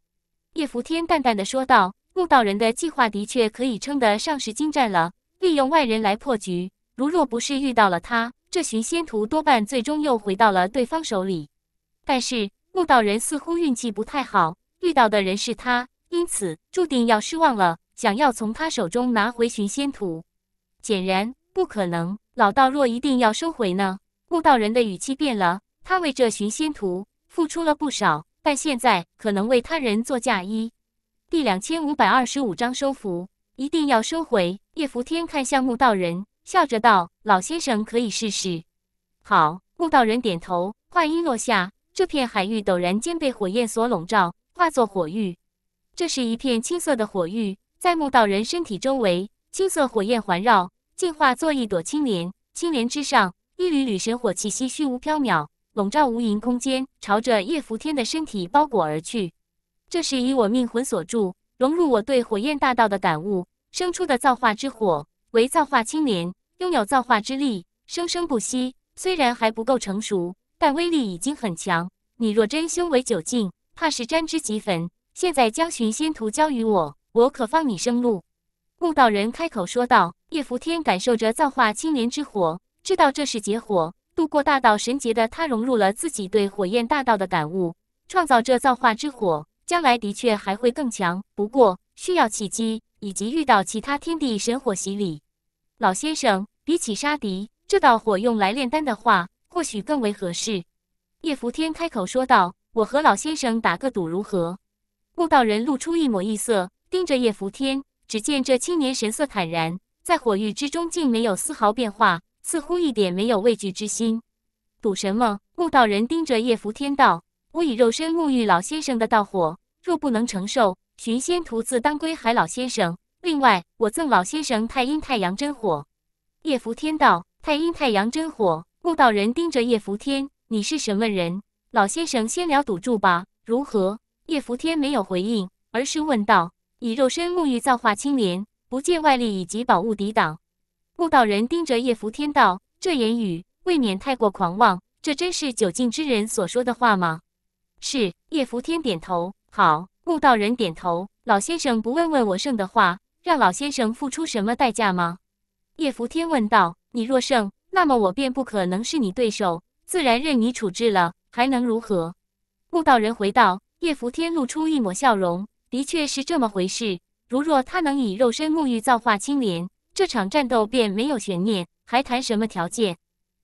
叶福天淡淡的说道。木道人的计划的确可以称得上是精湛了，利用外人来破局。如若不是遇到了他，这寻仙图多半最终又回到了对方手里。但是木道人似乎运气不太好，遇到的人是他，因此注定要失望了。想要从他手中拿回寻仙图，显然不可能。老道若一定要收回呢？木道人的语气变了，他为这寻仙图付出了不少，但现在可能为他人做嫁衣。第两千五百二十五章收服，一定要收回。叶伏天看向木道人，笑着道：“老先生可以试试。”好，木道人点头。话音落下，这片海域陡然间被火焰所笼罩，化作火域。这是一片青色的火域，在木道人身体周围，青色火焰环绕，进化作一朵青莲。青莲之上，一缕缕神火气息虚无缥缈，笼罩无垠空间，朝着叶伏天的身体包裹而去。这是以我命魂所铸，融入我对火焰大道的感悟生出的造化之火，为造化青莲，拥有造化之力，生生不息。虽然还不够成熟，但威力已经很强。你若真修为九境，怕是沾之即焚。现在将寻仙图交于我，我可放你生路。”木道人开口说道。叶拂天感受着造化青莲之火，知道这是劫火。渡过大道神劫的他，融入了自己对火焰大道的感悟，创造这造化之火。将来的确还会更强，不过需要契机以及遇到其他天地神火洗礼。老先生，比起杀敌，这道火用来炼丹的话，或许更为合适。叶福天开口说道：“我和老先生打个赌，如何？”木道人露出一抹异色，盯着叶福天。只见这青年神色坦然，在火域之中竟没有丝毫变化，似乎一点没有畏惧之心。赌什么？木道人盯着叶福天道。我以肉身沐浴老先生的道火，若不能承受，寻仙途自当归海老先生。另外，我赠老先生太阴、太阳真火。叶拂天道太阴、太阳真火。木道人盯着叶拂天，你是什么人？老先生先聊赌注吧，如何？叶拂天没有回应，而是问道：“以肉身沐浴造化青莲，不借外力以及宝物抵挡。”木道人盯着叶拂天道：“这言语未免太过狂妄，这真是久进之人所说的话吗？”是叶福天点头，好。穆道人点头。老先生不问问我胜的话，让老先生付出什么代价吗？叶福天问道。你若胜，那么我便不可能是你对手，自然任你处置了，还能如何？穆道人回道。叶福天露出一抹笑容，的确是这么回事。如若他能以肉身沐浴造化青莲，这场战斗便没有悬念，还谈什么条件？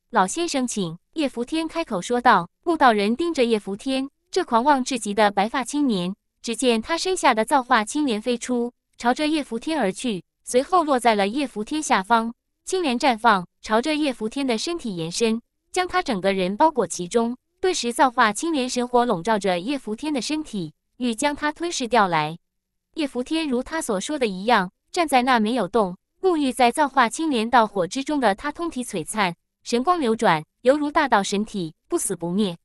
老先生，请。叶福天开口说道。穆道人盯着叶福天。这狂妄至极的白发青年，只见他身下的造化青莲飞出，朝着叶福天而去，随后落在了叶福天下方。青莲绽放，朝着叶福天的身体延伸，将他整个人包裹其中。顿时，造化青莲神火笼罩着叶福天的身体，欲将他吞噬掉来。叶福天如他所说的一样，站在那没有动。沐浴在造化青莲道火之中的他，通体璀璨，神光流转，犹如大道神体，不死不灭。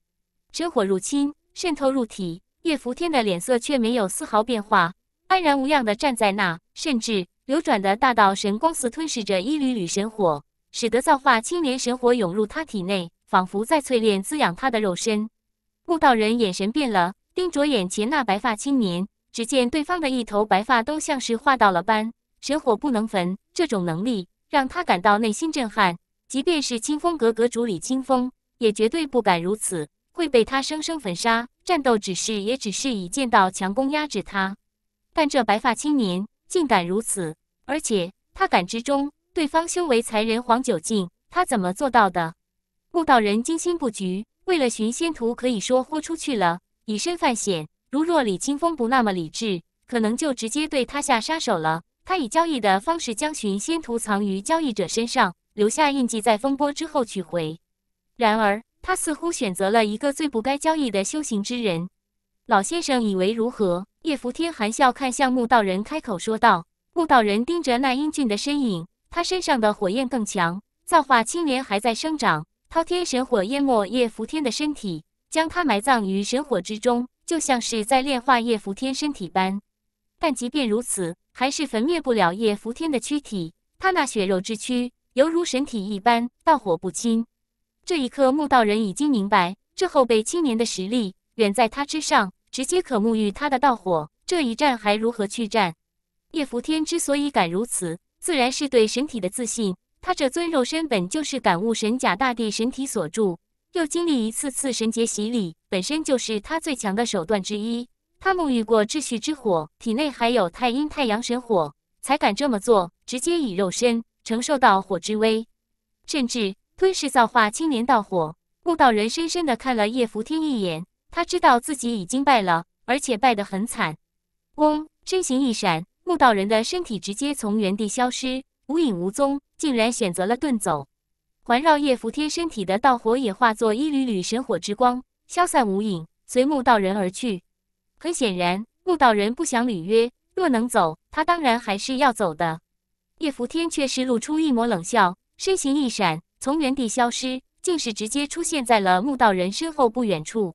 神火入侵。渗透入体，叶伏天的脸色却没有丝毫变化，安然无恙地站在那，甚至流转的大道神光似吞噬着一缕缕神火，使得造化青莲神火涌入他体内，仿佛在淬炼滋养他的肉身。木道人眼神变了，盯着眼前那白发青年，只见对方的一头白发都像是化到了般，神火不能焚，这种能力让他感到内心震撼，即便是清风阁阁主李清风，也绝对不敢如此。会被他生生焚杀，战斗只是也只是以剑道强攻压制他，但这白发青年竟敢如此！而且他感知中，对方修为才人黄九境，他怎么做到的？木道人精心布局，为了寻仙图，可以说豁出去了，以身犯险。如若李清风不那么理智，可能就直接对他下杀手了。他以交易的方式将寻仙图藏于交易者身上，留下印记，在风波之后取回。然而。他似乎选择了一个最不该交易的修行之人。老先生以为如何？叶福天含笑看向木道人，开口说道：“木道人盯着那英俊的身影，他身上的火焰更强，造化青莲还在生长。滔天神火淹没叶福天的身体，将他埋葬于神火之中，就像是在炼化叶福天身体般。但即便如此，还是焚灭不了叶福天的躯体。他那血肉之躯，犹如神体一般，道火不侵。”这一刻，木道人已经明白，这后辈青年的实力远在他之上，直接可沐浴他的道火。这一战还如何去战？叶伏天之所以敢如此，自然是对神体的自信。他这尊肉身本就是感悟神甲大地神体所著，又经历一次次神劫洗礼，本身就是他最强的手段之一。他沐浴过秩序之火，体内还有太阴、太阳神火，才敢这么做，直接以肉身承受道火之威，甚至。吞噬造化，青莲道火。木道人深深的看了叶扶天一眼，他知道自己已经败了，而且败得很惨。嗡，身形一闪，木道人的身体直接从原地消失，无影无踪，竟然选择了遁走。环绕叶扶天身体的道火也化作一缕缕神火之光，消散无影，随木道人而去。很显然，木道人不想履约。若能走，他当然还是要走的。叶扶天却是露出一抹冷笑，身形一闪。从原地消失，竟是直接出现在了木道人身后不远处。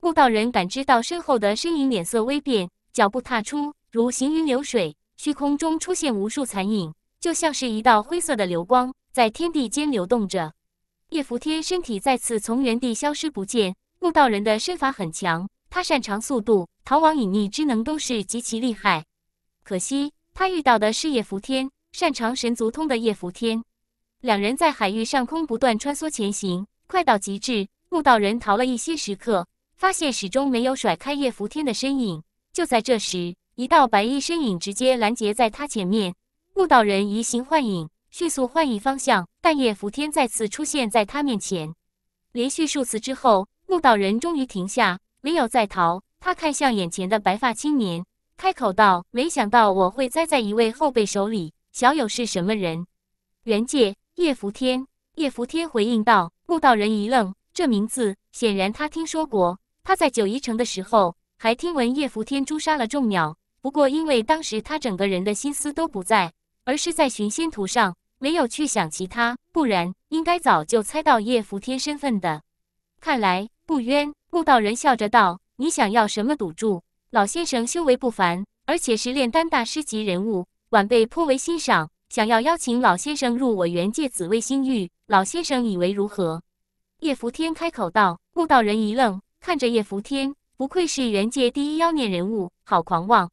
木道人感知到身后的身影，脸色微变，脚步踏出，如行云流水。虚空中出现无数残影，就像是一道灰色的流光，在天地间流动着。叶伏天身体再次从原地消失不见。木道人的身法很强，他擅长速度、逃亡、隐匿之能，都是极其厉害。可惜他遇到的是叶伏天，擅长神足通的叶伏天。两人在海域上空不断穿梭前行，快到极致。木道人逃了一些时刻，发现始终没有甩开叶福天的身影。就在这时，一道白衣身影直接拦截在他前面。木道人移形换影，迅速换一方向，但叶福天再次出现在他面前。连续数次之后，木道人终于停下，没有再逃。他看向眼前的白发青年，开口道：“没想到我会栽在一位后辈手里，小友是什么人？”原界。叶伏天，叶伏天回应道：“穆道人一愣，这名字显然他听说过。他在九夷城的时候，还听闻叶伏天诛杀了众鸟。不过因为当时他整个人的心思都不在，而是在寻仙途上，没有去想其他，不然应该早就猜到叶伏天身份的。看来不冤。”穆道人笑着道：“你想要什么赌注？老先生修为不凡，而且是炼丹大师级人物，晚辈颇为欣赏。”想要邀请老先生入我原界紫薇星域，老先生以为如何？叶伏天开口道。木道人一愣，看着叶伏天，不愧是原界第一妖孽人物，好狂妄！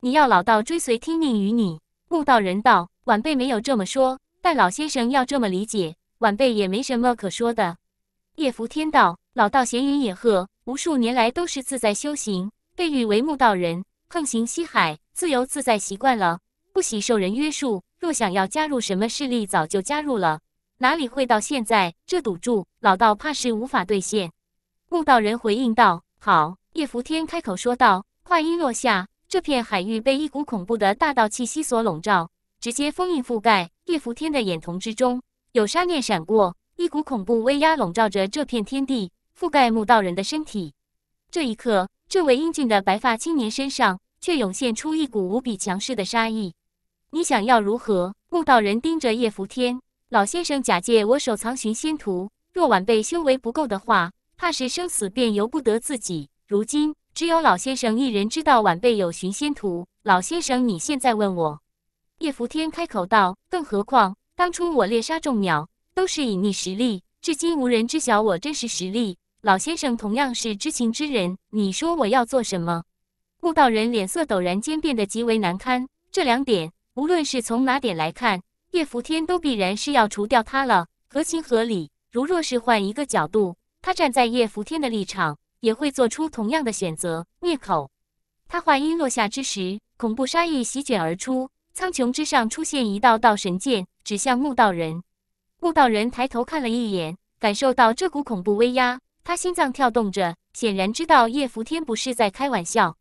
你要老道追随听命于你？木道人道：“晚辈没有这么说，但老先生要这么理解，晚辈也没什么可说的。”叶伏天道：“老道闲云野鹤，无数年来都是自在修行，被誉为木道人，横行西海，自由自在习惯了。”不喜受人约束，若想要加入什么势力，早就加入了，哪里会到现在？这赌注，老道怕是无法兑现。木道人回应道：“好。”叶拂天开口说道，话音落下，这片海域被一股恐怖的大道气息所笼罩，直接封印覆盖。叶拂天的眼瞳之中有杀念闪过，一股恐怖威压笼罩着这片天地，覆盖木道人的身体。这一刻，这位英俊的白发青年身上却涌现出一股无比强势的杀意。你想要如何？木道人盯着叶福天老先生，假借我手藏寻仙图。若晚辈修为不够的话，怕是生死便由不得自己。如今只有老先生一人知道晚辈有寻仙图。老先生，你现在问我？叶福天开口道。更何况当初我猎杀众鸟，都是隐匿实力，至今无人知晓我真实实力。老先生同样是知情之人，你说我要做什么？木道人脸色陡然间变得极为难堪。这两点。无论是从哪点来看，叶伏天都必然是要除掉他了，合情合理。如若是换一个角度，他站在叶伏天的立场，也会做出同样的选择，灭口。他话音落下之时，恐怖杀意席卷而出，苍穹之上出现一道道神剑，指向木道人。木道人抬头看了一眼，感受到这股恐怖威压，他心脏跳动着，显然知道叶伏天不是在开玩笑。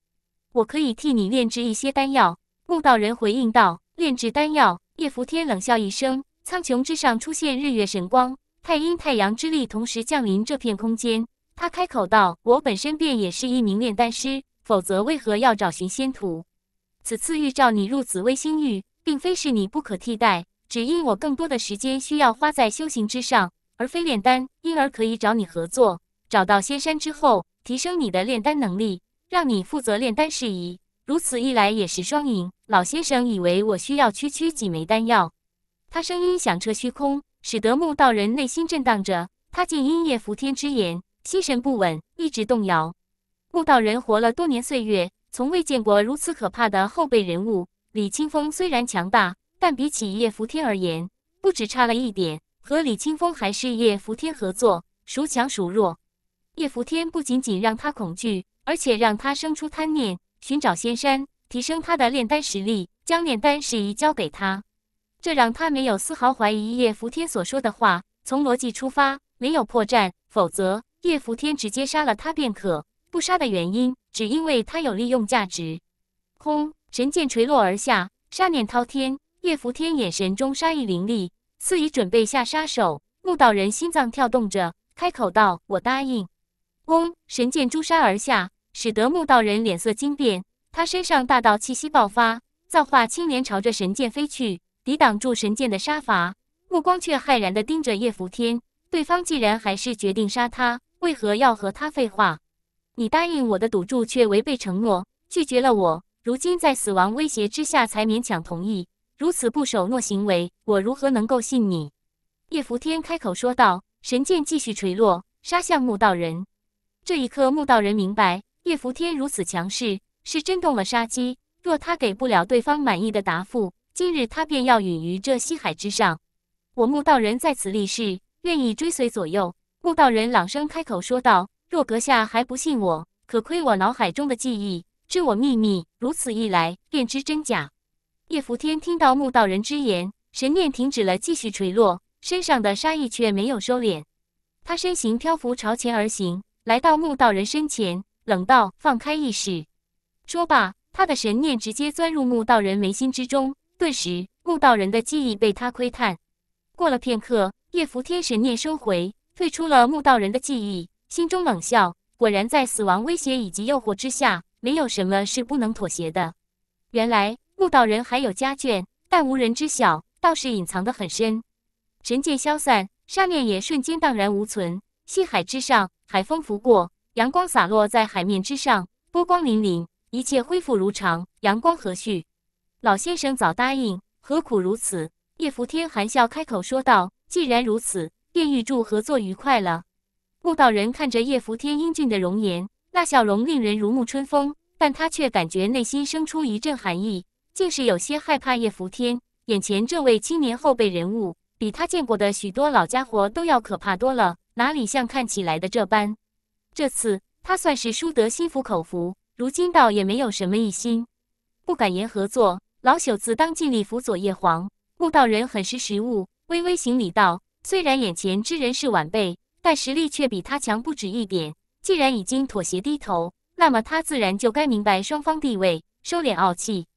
我可以替你炼制一些丹药。悟道人回应道：“炼制丹药。”叶拂天冷笑一声，苍穹之上出现日月神光，太阴、太阳之力同时降临这片空间。他开口道：“我本身便也是一名炼丹师，否则为何要找寻仙徒？此次预召你入紫微星域，并非是你不可替代，只因我更多的时间需要花在修行之上，而非炼丹，因而可以找你合作。找到仙山之后，提升你的炼丹能力，让你负责炼丹事宜。”如此一来也是双赢。老先生以为我需要区区几枚丹药，他声音响彻虚空，使得木道人内心震荡着。他竟因叶拂天之言，心神不稳，一直动摇。木道人活了多年岁月，从未见过如此可怕的后辈人物。李清风虽然强大，但比起叶拂天而言，不止差了一点。和李清风还是叶拂天合作，孰强孰弱？叶拂天不仅仅让他恐惧，而且让他生出贪念。寻找仙山，提升他的炼丹实力，将炼丹事宜交给他，这让他没有丝毫怀疑叶福天所说的话。从逻辑出发，没有破绽，否则叶福天直接杀了他便可。不杀的原因，只因为他有利用价值。轰！神剑垂落而下，杀念滔天。叶福天眼神中杀意凌厉，似已准备下杀手。木道人心脏跳动着，开口道：“我答应。”轰！神剑诛杀而下。使得木道人脸色惊变，他身上大道气息爆发，造化青年朝着神剑飞去，抵挡住神剑的杀伐，目光却骇然地盯着叶福天。对方既然还是决定杀他，为何要和他废话？你答应我的赌注却违背承诺，拒绝了我，如今在死亡威胁之下才勉强同意，如此不守诺行为，我如何能够信你？叶福天开口说道。神剑继续垂落，杀向木道人。这一刻，木道人明白。叶拂天如此强势，是真动了杀机。若他给不了对方满意的答复，今日他便要陨于这西海之上。我穆道人在此立誓，愿意追随左右。穆道人朗声开口说道：“若阁下还不信我，可窥我脑海中的记忆，知我秘密。如此一来，便知真假。”叶拂天听到穆道人之言，神念停止了继续垂落，身上的杀意却没有收敛。他身形漂浮朝前而行，来到穆道人身前。冷道：“放开意识。”说罢，他的神念直接钻入木道人眉心之中，顿时木道人的记忆被他窥探。过了片刻，叶扶天神念收回，退出了木道人的记忆，心中冷笑：“果然，在死亡威胁以及诱惑之下，没有什么是不能妥协的。”原来木道人还有家眷，但无人知晓，倒是隐藏的很深。神剑消散，杀念也瞬间荡然无存。西海之上，海风拂过。阳光洒落在海面之上，波光粼粼，一切恢复如常。阳光和煦，老先生早答应，何苦如此？叶扶天含笑开口说道：“既然如此，便预祝合作愉快了。”木道人看着叶扶天英俊的容颜，那笑容令人如沐春风，但他却感觉内心生出一阵寒意，竟是有些害怕叶扶天眼前这位青年后辈人物，比他见过的许多老家伙都要可怕多了，哪里像看起来的这般？这次他算是输得心服口服，如今倒也没有什么异心，不敢言合作。老朽自当尽力辅佐叶皇。穆道人很识时务，微微行礼道：“虽然眼前之人是晚辈，但实力却比他强不止一点。既然已经妥协低头，那么他自然就该明白双方地位，收敛傲气。”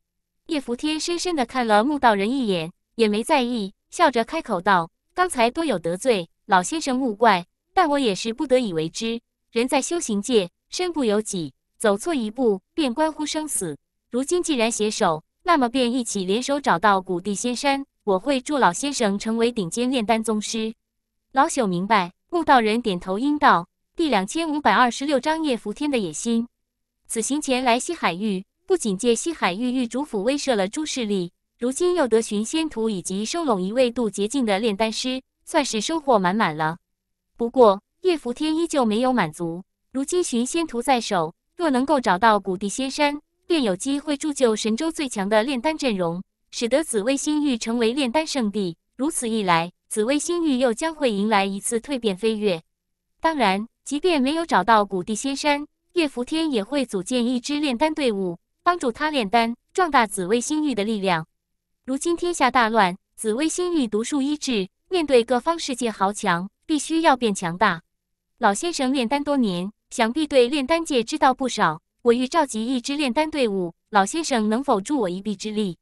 叶伏天深深地看了穆道人一眼，也没在意，笑着开口道：“刚才多有得罪，老先生勿怪，但我也是不得已为之。”人在修行界，身不由己，走错一步便关乎生死。如今既然携手，那么便一起联手找到古地仙山。我会助老先生成为顶尖炼丹宗师。老朽明白。悟道人点头应道。第两千五百二十六章叶福天的野心。此行前来西海域，不仅借西海域玉主府威慑了诸势力，如今又得寻仙徒以及收拢一位渡劫境的炼丹师，算是收获满满了。不过。叶伏天依旧没有满足。如今寻仙图在手，若能够找到古地仙山，便有机会铸就神州最强的炼丹阵容，使得紫薇星域成为炼丹圣地。如此一来，紫薇星域又将会迎来一次蜕变飞跃。当然，即便没有找到古地仙山，叶伏天也会组建一支炼丹队伍，帮助他炼丹，壮大紫薇星域的力量。如今天下大乱，紫薇星域独树一帜，面对各方世界豪强，必须要变强大。老先生炼丹多年，想必对炼丹界知道不少。我欲召集一支炼丹队伍，老先生能否助我一臂之力？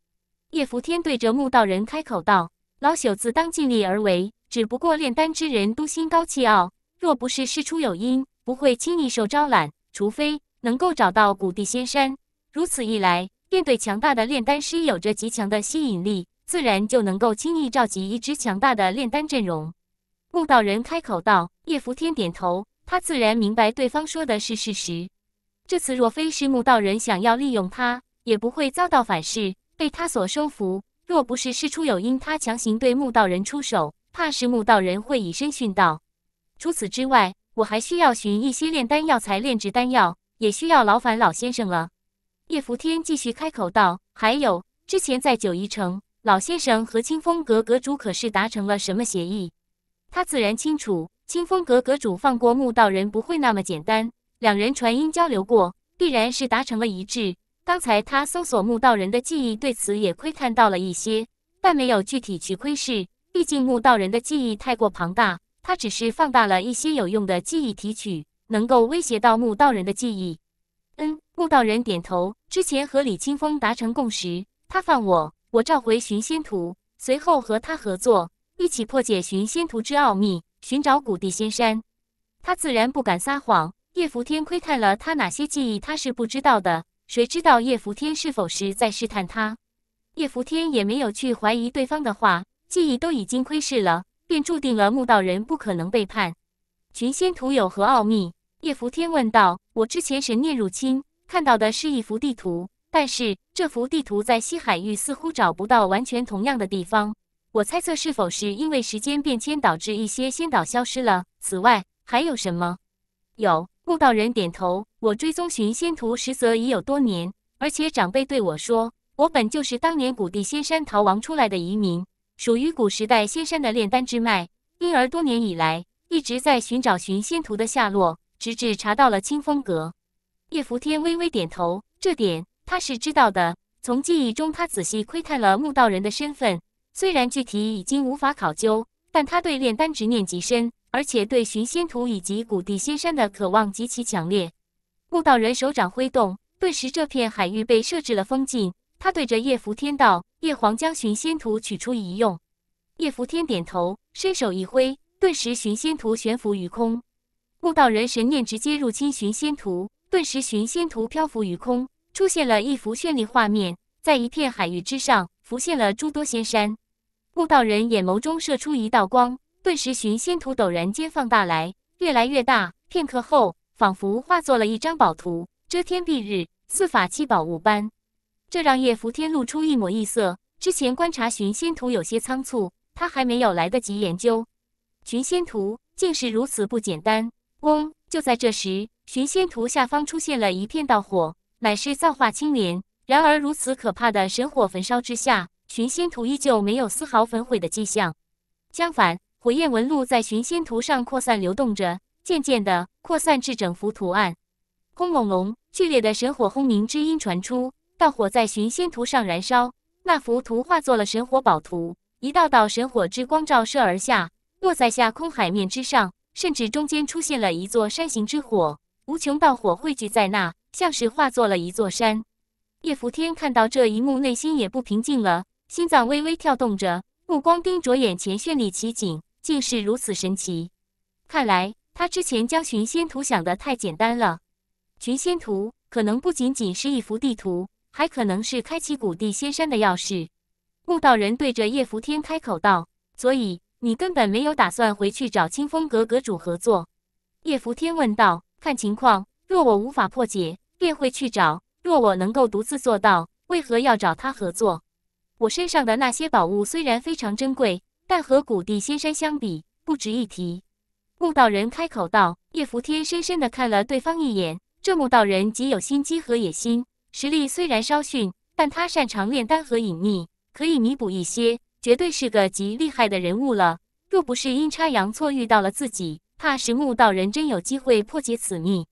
叶伏天对着木道人开口道：“老朽自当尽力而为。只不过炼丹之人都心高气傲，若不是事出有因，不会轻易受招揽。除非能够找到古地仙山，如此一来，便对强大的炼丹师有着极强的吸引力，自然就能够轻易召集一支强大的炼丹阵容。”木道人开口道：“叶伏天点头，他自然明白对方说的是事实。这次若非是木道人想要利用他，也不会遭到反噬，被他所收服。若不是事出有因，他强行对木道人出手，怕是木道人会以身殉道。除此之外，我还需要寻一些炼丹药材，炼制丹药，也需要劳烦老先生了。”叶伏天继续开口道：“还有，之前在九夷城，老先生和清风阁阁主可是达成了什么协议？”他自然清楚，清风阁阁主放过木道人不会那么简单。两人传音交流过，必然是达成了一致。刚才他搜索木道人的记忆，对此也窥探到了一些，但没有具体去窥视，毕竟木道人的记忆太过庞大，他只是放大了一些有用的记忆提取，能够威胁到木道人的记忆。嗯，木道人点头，之前和李清风达成共识，他放我，我召回寻仙图，随后和他合作。一起破解寻仙图之奥秘，寻找古地仙山。他自然不敢撒谎。叶伏天窥探了他哪些记忆，他是不知道的。谁知道叶伏天是否是在试探他？叶伏天也没有去怀疑对方的话。记忆都已经窥视了，便注定了墓道人不可能背叛。寻仙图有何奥秘？叶伏天问道。我之前神念入侵看到的是一幅地图，但是这幅地图在西海域似乎找不到完全同样的地方。我猜测，是否是因为时间变迁导致一些仙岛消失了？此外还有什么？有，木道人点头。我追踪寻仙图实则已有多年，而且长辈对我说，我本就是当年古地仙山逃亡出来的移民，属于古时代仙山的炼丹之脉，因而多年以来一直在寻找寻仙图的下落，直至查到了清风阁。叶伏天微微点头，这点他是知道的。从记忆中，他仔细窥探了木道人的身份。虽然具体已经无法考究，但他对炼丹执念极深，而且对寻仙图以及古地仙山的渴望极其强烈。木道人手掌挥动，顿时这片海域被设置了封禁。他对着叶伏天道：“叶皇将寻仙图取出一用。”叶伏天点头，伸手一挥，顿时寻仙图悬浮于空。木道人神念直接入侵寻仙图，顿时寻仙图漂浮于空，出现了一幅绚丽画面，在一片海域之上浮现了诸多仙山。木道人眼眸中射出一道光，顿时寻仙图陡然间放大来，越来越大。片刻后，仿佛化作了一张宝图，遮天蔽日，似法七宝物般。这让叶福天露出一抹异色。之前观察寻仙图有些仓促，他还没有来得及研究，寻仙图竟是如此不简单。嗡！就在这时，寻仙图下方出现了一片道火，乃是造化青莲。然而如此可怕的神火焚烧之下。寻仙图依旧没有丝毫焚毁的迹象，相反，火焰纹路在寻仙图上扩散流动着，渐渐地扩散至整幅图案。轰隆隆，剧烈的神火轰鸣之音传出，大火在寻仙图上燃烧，那幅图画作了神火宝图，一道道神火之光照射而下，落在下空海面之上，甚至中间出现了一座山形之火，无穷道火汇聚在那，像是化作了一座山。叶伏天看到这一幕，内心也不平静了。心脏微微跳动着，目光盯着眼前绚丽奇景，竟是如此神奇。看来他之前将寻仙图想的太简单了。寻仙图可能不仅仅是一幅地图，还可能是开启古地仙山的钥匙。木道人对着叶拂天开口道：“所以你根本没有打算回去找清风阁阁主合作？”叶拂天问道：“看情况，若我无法破解，便会去找；若我能够独自做到，为何要找他合作？”我身上的那些宝物虽然非常珍贵，但和古地仙山相比不值一提。木道人开口道：“叶扶天深深的看了对方一眼，这木道人极有心机和野心，实力虽然稍逊，但他擅长炼丹和隐匿，可以弥补一些，绝对是个极厉害的人物了。若不是阴差阳错遇到了自己，怕是木道人真有机会破解此秘。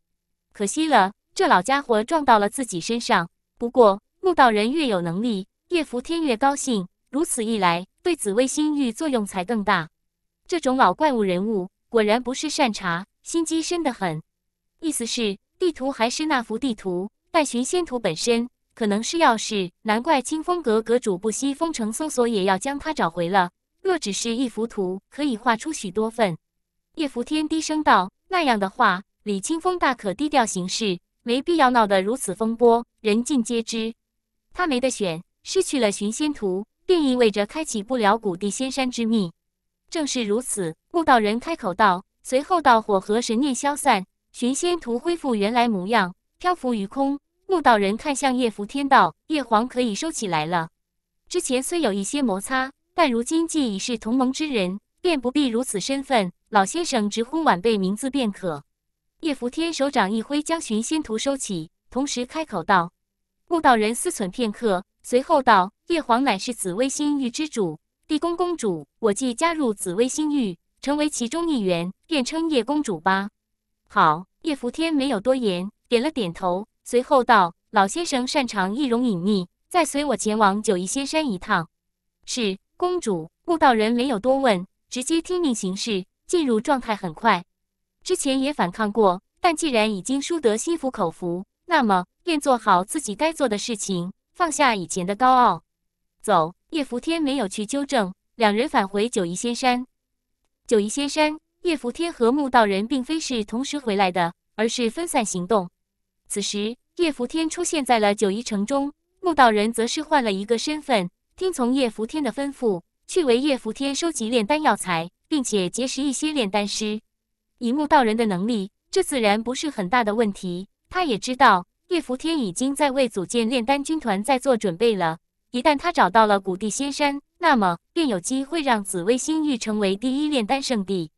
可惜了，这老家伙撞到了自己身上。不过，木道人越有能力。”叶福天越高兴，如此一来，对紫薇星域作用才更大。这种老怪物人物果然不是善茬，心机深得很。意思是地图还是那幅地图，但寻仙图本身可能是钥匙。难怪清风阁阁主不惜封城搜索，也要将它找回了。若只是一幅图，可以画出许多份。叶福天低声道：“那样的话，李清风大可低调行事，没必要闹得如此风波，人尽皆知。他没得选。”失去了寻仙图，便意味着开启不了古地仙山之秘。正是如此，木道人开口道，随后道火和神念消散，寻仙图恢复原来模样，漂浮于空。木道人看向叶伏天道：“叶皇可以收起来了。之前虽有一些摩擦，但如今既已是同盟之人，便不必如此身份。老先生直呼晚辈名字便可。”叶伏天手掌一挥，将寻仙图收起，同时开口道：“木道人思忖片刻。”随后道：“叶皇乃是紫薇星域之主，地宫公主。我既加入紫薇星域，成为其中一员，便称叶公主吧。”好，叶伏天没有多言，点了点头。随后道：“老先生擅长易容隐匿，再随我前往九疑仙山一趟。”是，公主。悟道人没有多问，直接听命行事，进入状态很快。之前也反抗过，但既然已经输得心服口服，那么便做好自己该做的事情。放下以前的高傲，走。叶伏天没有去纠正两人，返回九夷仙山。九夷仙山，叶伏天和木道人并非是同时回来的，而是分散行动。此时，叶伏天出现在了九夷城中，木道人则是换了一个身份，听从叶伏天的吩咐，去为叶伏天收集炼丹药材，并且结识一些炼丹师。以木道人的能力，这自然不是很大的问题。他也知道。叶伏天已经在为组建炼丹军团在做准备了。一旦他找到了古地仙山，那么便有机会让紫薇星域成为第一炼丹圣地。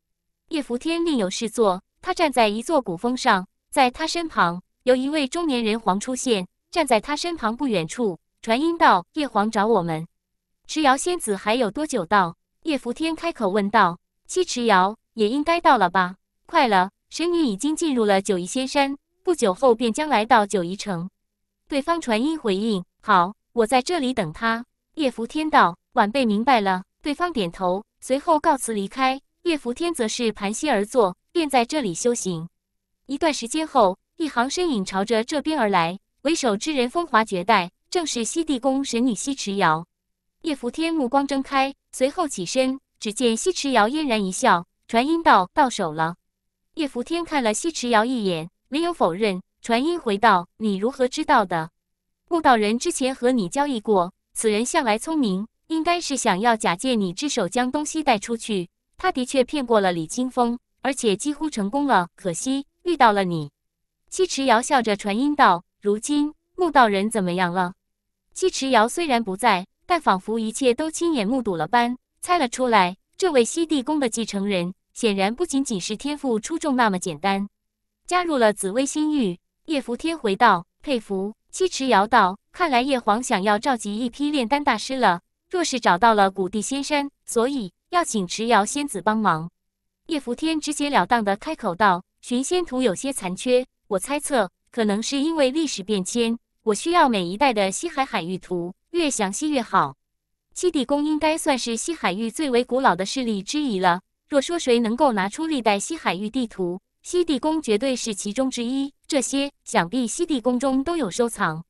叶伏天另有事做，他站在一座古峰上，在他身旁有一位中年人皇出现，站在他身旁不远处，传音道：“叶皇找我们。”池瑶仙子还有多久到？叶伏天开口问道：“七池瑶也应该到了吧？快了，神女已经进入了九夷仙山。”不久后便将来到九夷城，对方传音回应：“好，我在这里等他。”叶伏天道：“晚辈明白了。”对方点头，随后告辞离开。叶伏天则是盘膝而坐，便在这里修行。一段时间后，一行身影朝着这边而来，为首之人风华绝代，正是西地宫神女西池瑶。叶伏天目光睁开，随后起身，只见西池瑶嫣然一笑，传音道：“到手了。”叶伏天看了西池瑶一眼。没有否认，传音回道：“你如何知道的？穆道人之前和你交易过，此人向来聪明，应该是想要假借你之手将东西带出去。他的确骗过了李清风，而且几乎成功了，可惜遇到了你。”西池瑶笑着传音道：“如今穆道人怎么样了？”西池瑶虽然不在，但仿佛一切都亲眼目睹了般，猜了出来。这位西地宫的继承人，显然不仅仅是天赋出众那么简单。加入了紫薇星域，叶伏天回道：“佩服。”七池瑶道：“看来叶皇想要召集一批炼丹大师了。若是找到了古地仙山，所以要请池瑶仙子帮忙。”叶伏天直截了当的开口道：“寻仙图有些残缺，我猜测可能是因为历史变迁。我需要每一代的西海海域图，越详细越好。七帝宫应该算是西海域最为古老的势力之一了。若说谁能够拿出历代西海域地图，西地宫绝对是其中之一，这些想必西地宫中都有收藏。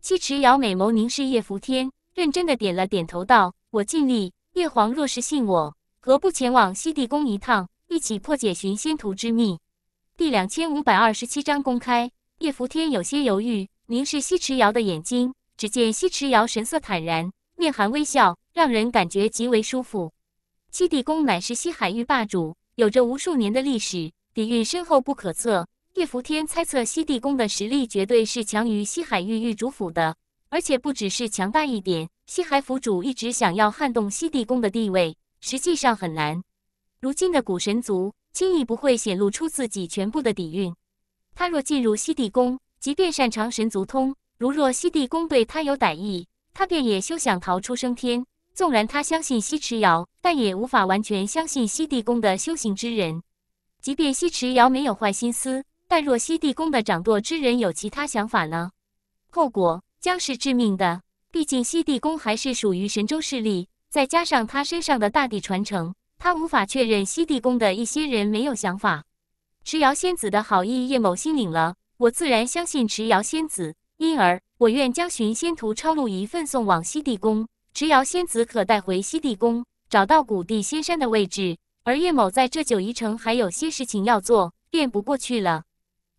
西池瑶美眸凝视叶福天，认真的点了点头，道：“我尽力。叶皇若是信我，何不前往西地宫一趟，一起破解寻仙图之秘？”第两千五百二十七章公开。叶福天有些犹豫，凝视西池瑶的眼睛，只见西池瑶神色坦然，面含微笑，让人感觉极为舒服。西地宫乃是西海域霸主，有着无数年的历史。底蕴深厚不可测，叶福天猜测西地宫的实力绝对是强于西海域玉主府的，而且不只是强大一点。西海府主一直想要撼动西地宫的地位，实际上很难。如今的古神族轻易不会显露出自己全部的底蕴。他若进入西地宫，即便擅长神族通，如若西地宫对他有歹意，他便也休想逃出升天。纵然他相信西池瑶，但也无法完全相信西地宫的修行之人。即便西池瑶没有坏心思，但若西地宫的掌舵之人有其他想法呢？后果将是致命的。毕竟西地宫还是属于神州势力，再加上他身上的大地传承，他无法确认西地宫的一些人没有想法。池瑶仙子的好意，叶某心领了。我自然相信池瑶仙子，因而我愿将寻仙图抄录一份送往西地宫，池瑶仙子可带回西地宫，找到古地仙山的位置。而叶某在这九夷城还有些事情要做，便不过去了。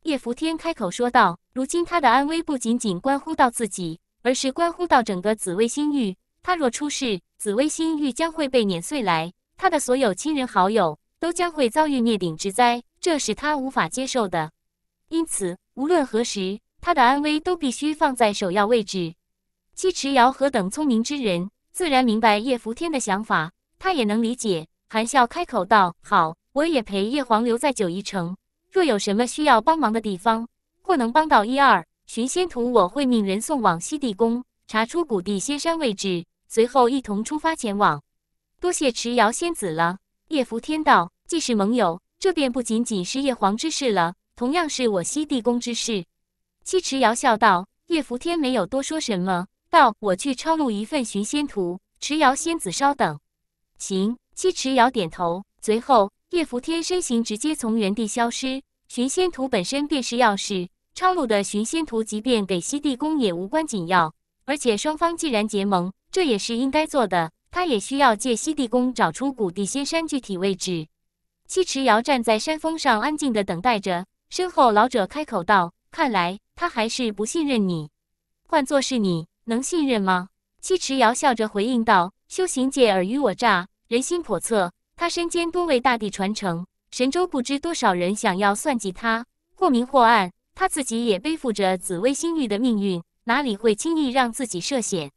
叶福天开口说道：“如今他的安危不仅仅关乎到自己，而是关乎到整个紫薇星域。他若出事，紫薇星域将会被碾碎，来他的所有亲人好友都将会遭遇灭顶之灾，这是他无法接受的。因此，无论何时，他的安危都必须放在首要位置。”姬迟瑶何等聪明之人，自然明白叶福天的想法，他也能理解。含笑开口道：“好，我也陪叶皇留在九夷城。若有什么需要帮忙的地方，或能帮到一二。寻仙图我会命人送往西地宫，查出古地仙山位置，随后一同出发前往。多谢池瑶仙子了。”叶福天道：“既是盟友，这便不仅仅是叶皇之事了，同样是我西地宫之事。”七池瑶笑道：“叶福天没有多说什么，道：‘我去抄录一份寻仙图，池瑶仙子稍等。’行。”七池瑶点头，随后叶扶天身形直接从原地消失。寻仙图本身便是钥匙，抄录的寻仙图即便给西地宫也无关紧要。而且双方既然结盟，这也是应该做的。他也需要借西地宫找出古地仙山具体位置。七池瑶站在山峰上，安静地等待着。身后老者开口道：“看来他还是不信任你。换做是你，能信任吗？”七池瑶笑着回应道：“修行界尔虞我诈。”人心叵测，他身兼多位大帝传承，神州不知多少人想要算计他，或明或暗，他自己也背负着紫薇星域的命运，哪里会轻易让自己涉险？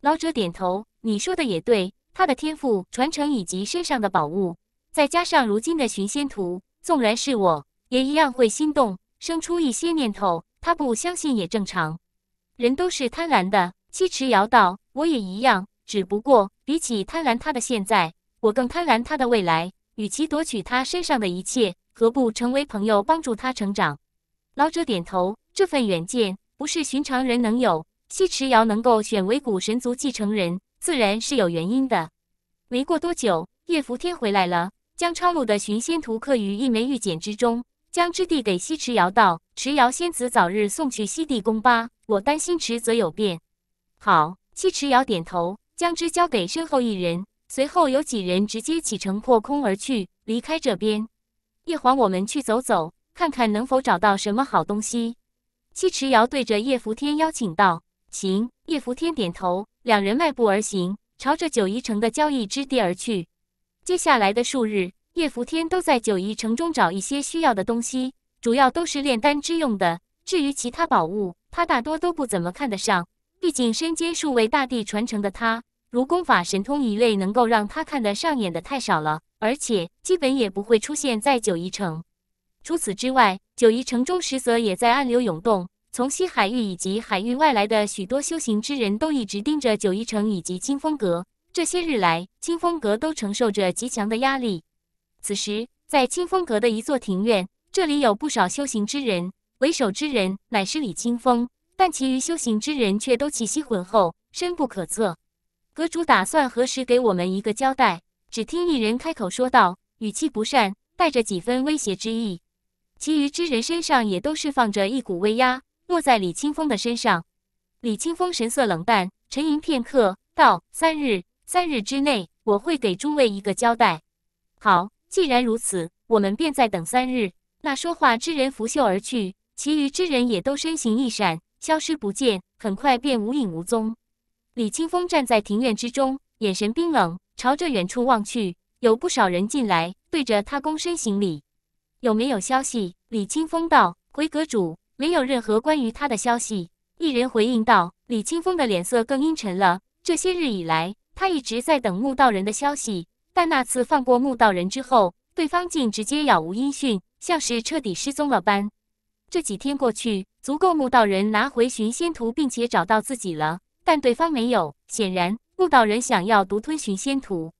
老者点头，你说的也对，他的天赋、传承以及身上的宝物，再加上如今的寻仙图，纵然是我也一样会心动，生出一些念头。他不相信也正常，人都是贪婪的。七池瑶道，我也一样。只不过，比起贪婪他的现在，我更贪婪他的未来。与其夺取他身上的一切，何不成为朋友，帮助他成长？老者点头，这份远见不是寻常人能有。西池瑶能够选为古神族继承人，自然是有原因的。没过多久，叶伏天回来了，将抄录的寻仙图刻于一枚玉简之中，将之递给西池瑶道：“池瑶仙子，早日送去西地宫吧，我担心池泽有变。”好，西池瑶点头。将之交给身后一人，随后有几人直接启程破空而去，离开这边。叶皇，我们去走走，看看能否找到什么好东西。姬迟瑶对着叶福天邀请道：“行。”叶福天点头，两人迈步而行，朝着九夷城的交易之地而去。接下来的数日，叶福天都在九夷城中找一些需要的东西，主要都是炼丹之用的。至于其他宝物，他大多都不怎么看得上。毕竟身兼数位大帝传承的他，如功法神通一类能够让他看得上眼的太少了，而且基本也不会出现在九夷城。除此之外，九夷城中实则也在暗流涌动，从西海域以及海域外来的许多修行之人都一直盯着九夷城以及清风阁。这些日来，清风阁都承受着极强的压力。此时，在清风阁的一座庭院，这里有不少修行之人，为首之人乃是李清风。但其余修行之人却都气息浑厚，深不可测。阁主打算何时给我们一个交代？只听一人开口说道，语气不善，带着几分威胁之意。其余之人身上也都释放着一股威压，落在李清风的身上。李清风神色冷淡，沉吟片刻，道：“三日，三日之内，我会给诸位一个交代。”好，既然如此，我们便再等三日。那说话之人拂袖而去，其余之人也都身形一闪。消失不见，很快便无影无踪。李清峰站在庭院之中，眼神冰冷，朝着远处望去。有不少人进来，对着他躬身行礼。有没有消息？李清峰道。回阁主，没有任何关于他的消息。一人回应道。李清峰的脸色更阴沉了。这些日以来，他一直在等木道人的消息，但那次放过木道人之后，对方竟直接杳无音讯，像是彻底失踪了般。这几天过去。足够木道人拿回寻仙图，并且找到自己了，但对方没有。显然，木道人想要独吞寻仙图。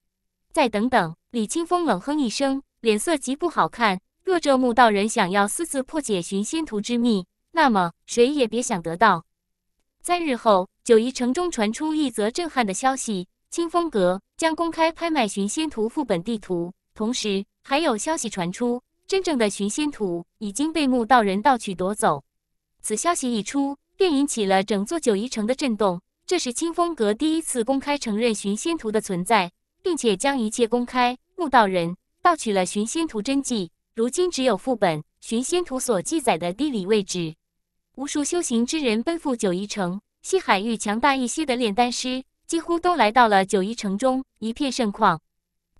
再等等！李清风冷哼一声，脸色极不好看。若这木道人想要私自破解寻仙图之秘，那么谁也别想得到。三日后，九夷城中传出一则震撼的消息：清风阁将公开拍卖寻仙图副本地图。同时，还有消息传出，真正的寻仙图已经被木道人盗取夺走。此消息一出，便引起了整座九夷城的震动。这是清风阁第一次公开承认寻仙图的存在，并且将一切公开。墓道人盗取了寻仙图真迹，如今只有副本。寻仙图所记载的地理位置，无数修行之人奔赴九夷城西海域。强大一些的炼丹师几乎都来到了九夷城中，一片盛况。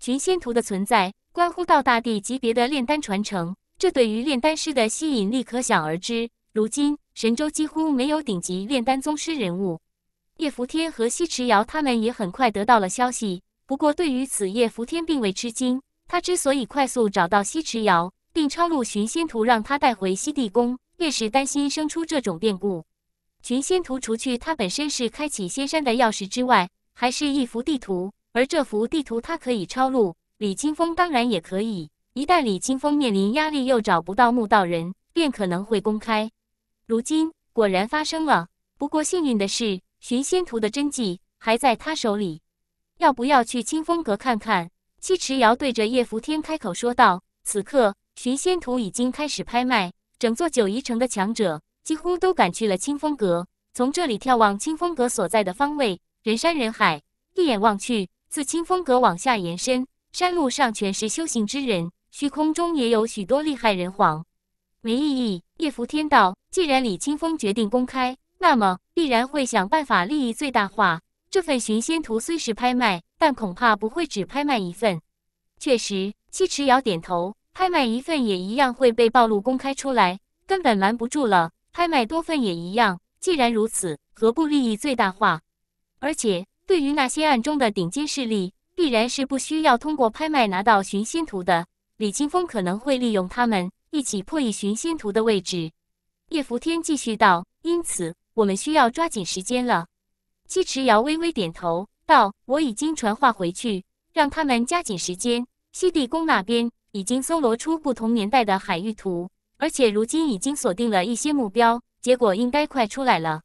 寻仙图的存在关乎到大地级别的炼丹传承，这对于炼丹师的吸引力可想而知。如今神州几乎没有顶级炼丹宗师人物，叶伏天和西池瑶他们也很快得到了消息。不过对于此，叶伏天并未吃惊。他之所以快速找到西池瑶，并抄录寻仙图，让他带回西地宫，便是担心生出这种变故。寻仙图除去它本身是开启仙山的钥匙之外，还是一幅地图。而这幅地图它可以抄录，李清风当然也可以。一旦李清风面临压力，又找不到墓道人，便可能会公开。如今果然发生了，不过幸运的是，寻仙图的真迹还在他手里。要不要去清风阁看看？七迟瑶对着叶福天开口说道。此刻，寻仙图已经开始拍卖，整座九夷城的强者几乎都赶去了清风阁。从这里眺望清风阁所在的方位，人山人海，一眼望去，自清风阁往下延伸，山路上全是修行之人，虚空中也有许多厉害人皇。没意义。叶福天道，既然李青峰决定公开，那么必然会想办法利益最大化。这份寻仙图虽是拍卖，但恐怕不会只拍卖一份。确实，七尺瑶点头，拍卖一份也一样会被暴露公开出来，根本瞒不住了。拍卖多份也一样。既然如此，何不利益最大化？而且，对于那些暗中的顶尖势力，必然是不需要通过拍卖拿到寻仙图的。李青峰可能会利用他们。一起破译寻仙图的位置，叶福天继续道：“因此，我们需要抓紧时间了。”姬迟瑶微微点头道：“我已经传话回去，让他们加紧时间。西地宫那边已经搜罗出不同年代的海域图，而且如今已经锁定了一些目标，结果应该快出来了。”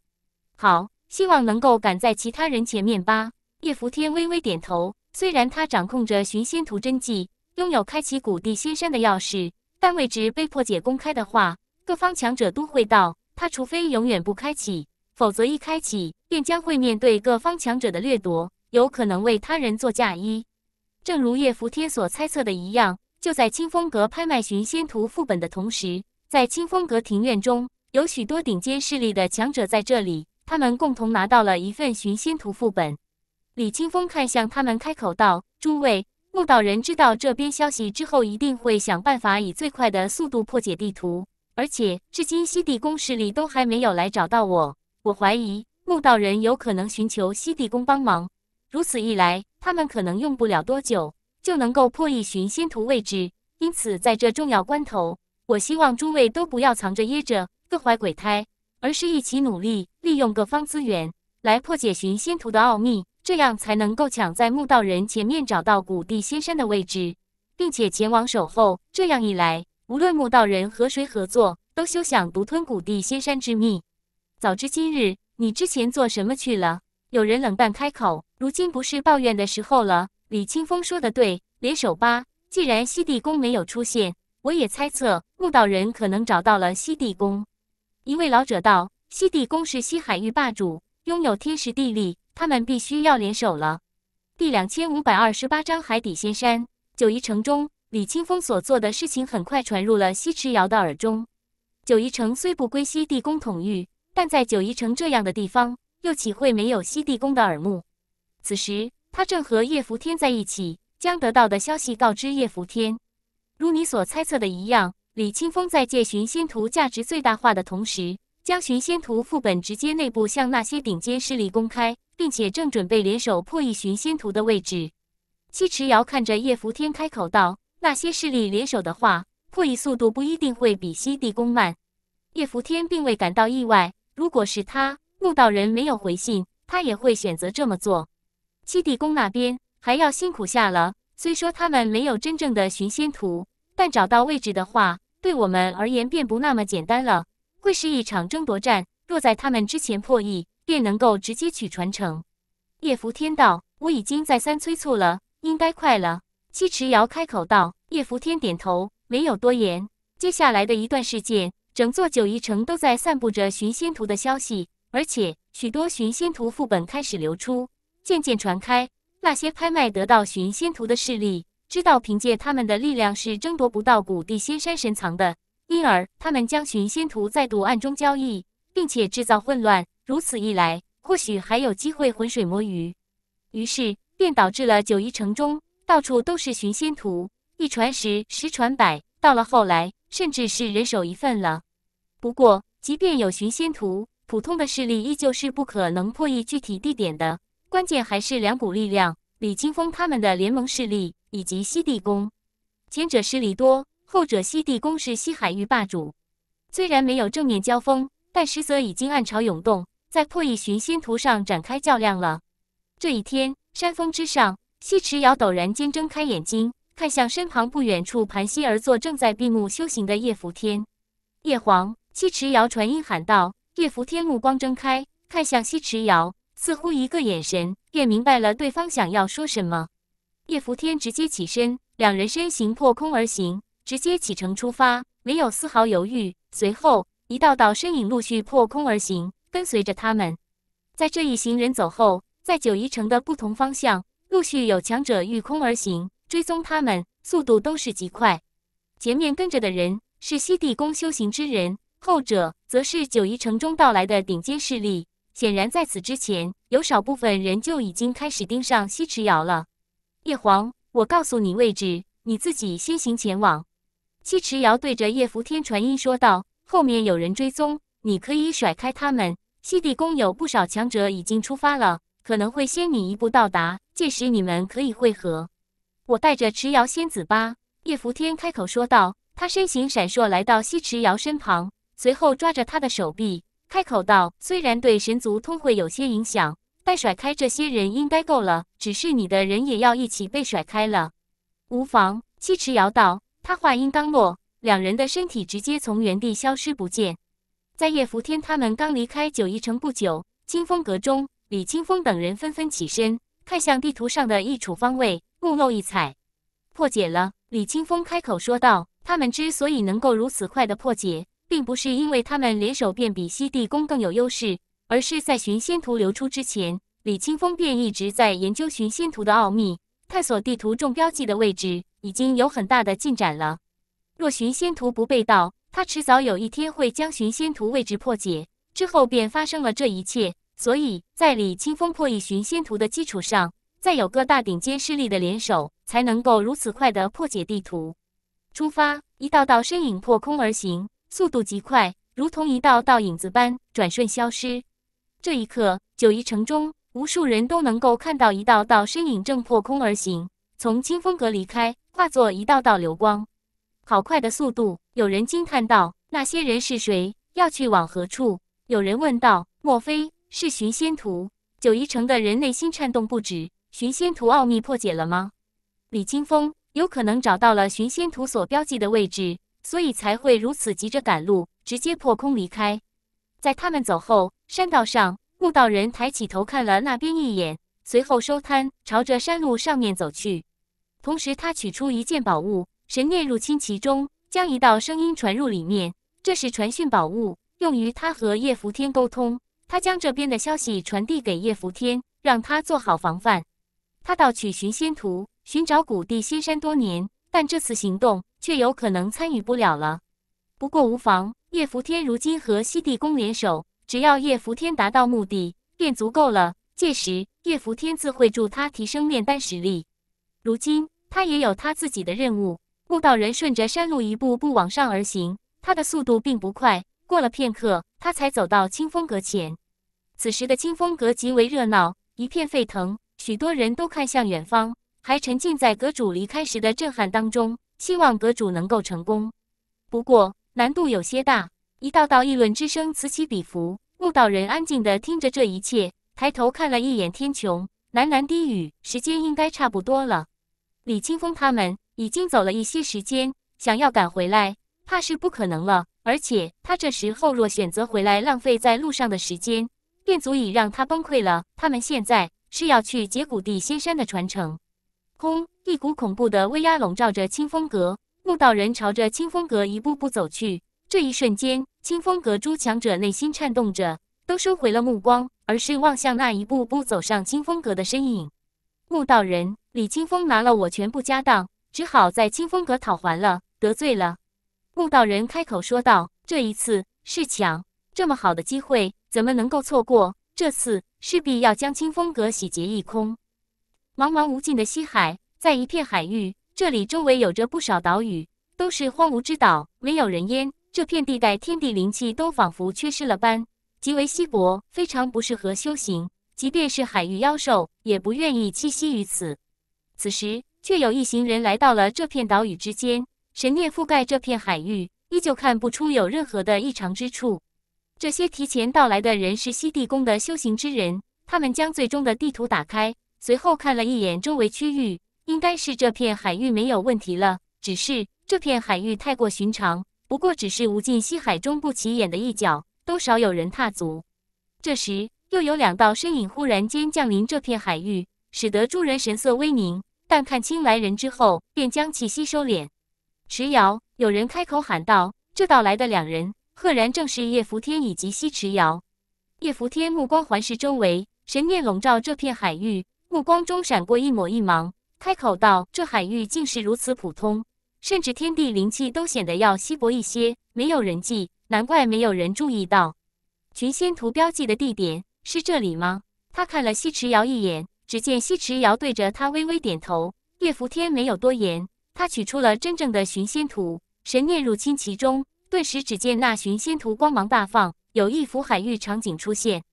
好，希望能够赶在其他人前面吧。叶福天微微点头，虽然他掌控着寻仙图真迹，拥有开启古地仙山的钥匙。但位置被破解公开的话，各方强者都会到。他除非永远不开启，否则一开启便将会面对各方强者的掠夺，有可能为他人做嫁衣。正如叶福天所猜测的一样，就在清风阁拍卖寻仙图副本的同时，在清风阁庭院中有许多顶尖势力的强者在这里，他们共同拿到了一份寻仙图副本。李清风看向他们，开口道：“诸位。”木道人知道这边消息之后，一定会想办法以最快的速度破解地图。而且，至今西地宫势力都还没有来找到我，我怀疑木道人有可能寻求西地宫帮忙。如此一来，他们可能用不了多久就能够破译寻仙图位置。因此，在这重要关头，我希望诸位都不要藏着掖着，各怀鬼胎，而是一起努力，利用各方资源来破解寻仙图的奥秘。这样才能够抢在墓道人前面找到古地仙山的位置，并且前往守候。这样一来，无论墓道人和谁合作，都休想独吞古地仙山之秘。早知今日，你之前做什么去了？有人冷淡开口。如今不是抱怨的时候了。李清风说的对，联手吧。既然西地宫没有出现，我也猜测墓道人可能找到了西地宫。一位老者道：“西地宫是西海域霸主，拥有天时地利。”他们必须要联手了。第两千五百二十八章海底仙山。九一城中，李清风所做的事情很快传入了西池瑶的耳中。九一城虽不归西地宫统御，但在九一城这样的地方，又岂会没有西地宫的耳目？此时，他正和叶福天在一起，将得到的消息告知叶福天。如你所猜测的一样，李清风在借寻仙图价值最大化的同时，将寻仙图副本直接内部向那些顶尖势力公开。并且正准备联手破译寻仙图的位置，七池瑶看着叶福天开口道：“那些势力联手的话，破译速度不一定会比西地宫慢。”叶福天并未感到意外。如果是他，木道人没有回信，他也会选择这么做。七地宫那边还要辛苦下了。虽说他们没有真正的寻仙图，但找到位置的话，对我们而言便不那么简单了，会是一场争夺战。若在他们之前破译。便能够直接取传承。叶福天道，我已经再三催促了，应该快了。七池瑶开口道。叶福天点头，没有多言。接下来的一段时间，整座九夷城都在散布着寻仙图的消息，而且许多寻仙图副本开始流出，渐渐传开。那些拍卖得到寻仙图的势力，知道凭借他们的力量是争夺不到古地仙山神藏的，因而他们将寻仙图再度暗中交易，并且制造混乱。如此一来，或许还有机会浑水摸鱼，于是便导致了九一城中到处都是寻仙图，一传十，十传百，到了后来，甚至是人手一份了。不过，即便有寻仙图，普通的势力依旧是不可能破译具体地点的。关键还是两股力量：李清峰他们的联盟势力以及西地宫。前者势力多，后者西地宫是西海域霸主。虽然没有正面交锋，但实则已经暗潮涌动。在破译寻仙图上展开较量了。这一天，山峰之上，西池瑶陡然间睁开眼睛，看向身旁不远处盘膝而坐、正在闭目修行的叶伏天。叶黄，西池瑶传音喊道。叶伏天目光睁开，看向西池瑶，似乎一个眼神便明白了对方想要说什么。叶伏天直接起身，两人身形破空而行，直接启程出发，没有丝毫犹豫。随后，一道道身影陆续破空而行。跟随着他们，在这一行人走后，在九夷城的不同方向，陆续有强者御空而行，追踪他们，速度都是极快。前面跟着的人是西地宫修行之人，后者则是九夷城中到来的顶尖势力。显然，在此之前，有少部分人就已经开始盯上西池瑶了。叶黄，我告诉你位置，你自己先行前往。西池瑶对着叶福天传音说道：“后面有人追踪，你可以甩开他们。”西地宫有不少强者已经出发了，可能会先你一步到达。届时你们可以会合。我带着池瑶仙子吧。”叶拂天开口说道，他身形闪烁，来到西池瑶身旁，随后抓着她的手臂，开口道：“虽然对神族通会有些影响，但甩开这些人应该够了。只是你的人也要一起被甩开了。”无妨。”西池瑶道。他话音刚落，两人的身体直接从原地消失不见。在叶福天他们刚离开九夷城不久，清风阁中，李清风等人纷纷起身，看向地图上的一处方位，目露异彩。破解了，李清风开口说道：“他们之所以能够如此快的破解，并不是因为他们联手便比西地宫更有优势，而是在寻仙图流出之前，李清风便一直在研究寻仙图的奥秘，探索地图中标记的位置，已经有很大的进展了。若寻仙图不被盗。”他迟早有一天会将寻仙图位置破解，之后便发生了这一切。所以，在李清风破译寻仙图的基础上，再有个大顶尖势力的联手，才能够如此快的破解地图。出发，一道道身影破空而行，速度极快，如同一道道影子般转瞬消失。这一刻，九夷城中无数人都能够看到一道道身影正破空而行，从清风阁离开，化作一道道流光。好快的速度！有人惊叹道：“那些人是谁？要去往何处？”有人问道：“莫非是寻仙图？”九夷城的人内心颤动不止。寻仙图奥秘破解了吗？李清风有可能找到了寻仙图所标记的位置，所以才会如此急着赶路，直接破空离开。在他们走后，山道上，穆道人抬起头看了那边一眼，随后收摊，朝着山路上面走去。同时，他取出一件宝物。神念入侵其中，将一道声音传入里面。这是传讯宝物，用于他和叶福天沟通。他将这边的消息传递给叶福天，让他做好防范。他盗取寻仙图，寻找古地仙山多年，但这次行动却有可能参与不了了。不过无妨，叶福天如今和西帝公联手，只要叶福天达到目的，便足够了。届时，叶福天自会助他提升炼丹实力。如今，他也有他自己的任务。木道人顺着山路一步步往上而行，他的速度并不快。过了片刻，他才走到清风阁前。此时的清风阁极为热闹，一片沸腾，许多人都看向远方，还沉浸在阁主离开时的震撼当中，希望阁主能够成功。不过难度有些大，一道道议论之声此起彼伏。木道人安静地听着这一切，抬头看了一眼天穹，喃喃低语：“时间应该差不多了。”李清风他们。已经走了一些时间，想要赶回来，怕是不可能了。而且他这时候若选择回来，浪费在路上的时间，便足以让他崩溃了。他们现在是要去劫谷地仙山的传承。轰！一股恐怖的威压笼罩着清风阁，木道人朝着清风阁一步步走去。这一瞬间，清风阁诸强者内心颤动着，都收回了目光，而是望向那一步步走上清风阁的身影。木道人，李清风拿了我全部家当。只好在清风阁讨还了，得罪了。孟道人开口说道：“这一次是抢，这么好的机会，怎么能够错过？这次势必要将清风阁洗劫一空。”茫茫无尽的西海，在一片海域，这里周围有着不少岛屿，都是荒芜之岛，没有人烟。这片地带天地灵气都仿佛缺失了般，极为稀薄，非常不适合修行。即便是海域妖兽，也不愿意栖息于此。此时。却有一行人来到了这片岛屿之间，神念覆盖这片海域，依旧看不出有任何的异常之处。这些提前到来的人是西地宫的修行之人，他们将最终的地图打开，随后看了一眼周围区域，应该是这片海域没有问题了。只是这片海域太过寻常，不过只是无尽西海中不起眼的一角，都少有人踏足。这时，又有两道身影忽然间降临这片海域，使得诸人神色微凝。但看清来人之后，便将其息收敛。池瑶，有人开口喊道：“这到来的两人，赫然正是叶扶天以及西池瑶。”叶扶天目光环视周围，神念笼罩这片海域，目光中闪过一抹一芒，开口道：“这海域竟是如此普通，甚至天地灵气都显得要稀薄一些，没有人迹，难怪没有人注意到。群仙图标记的地点是这里吗？”他看了西池瑶一眼。只见西池瑶对着他微微点头，叶伏天没有多言，他取出了真正的寻仙图，神念入侵其中，顿时只见那寻仙图光芒大放，有一幅海域场景出现。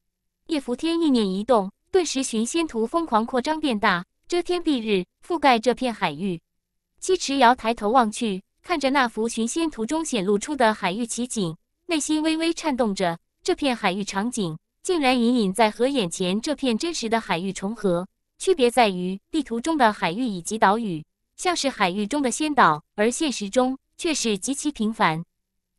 叶伏天意念一动，顿时寻仙图疯狂扩张变大，遮天蔽日，覆盖这片海域。西池瑶抬头望去，看着那幅寻仙图中显露出的海域奇景，内心微微颤动着，这片海域场景。竟然隐隐在和眼前这片真实的海域重合，区别在于地图中的海域以及岛屿像是海域中的仙岛，而现实中却是极其平凡。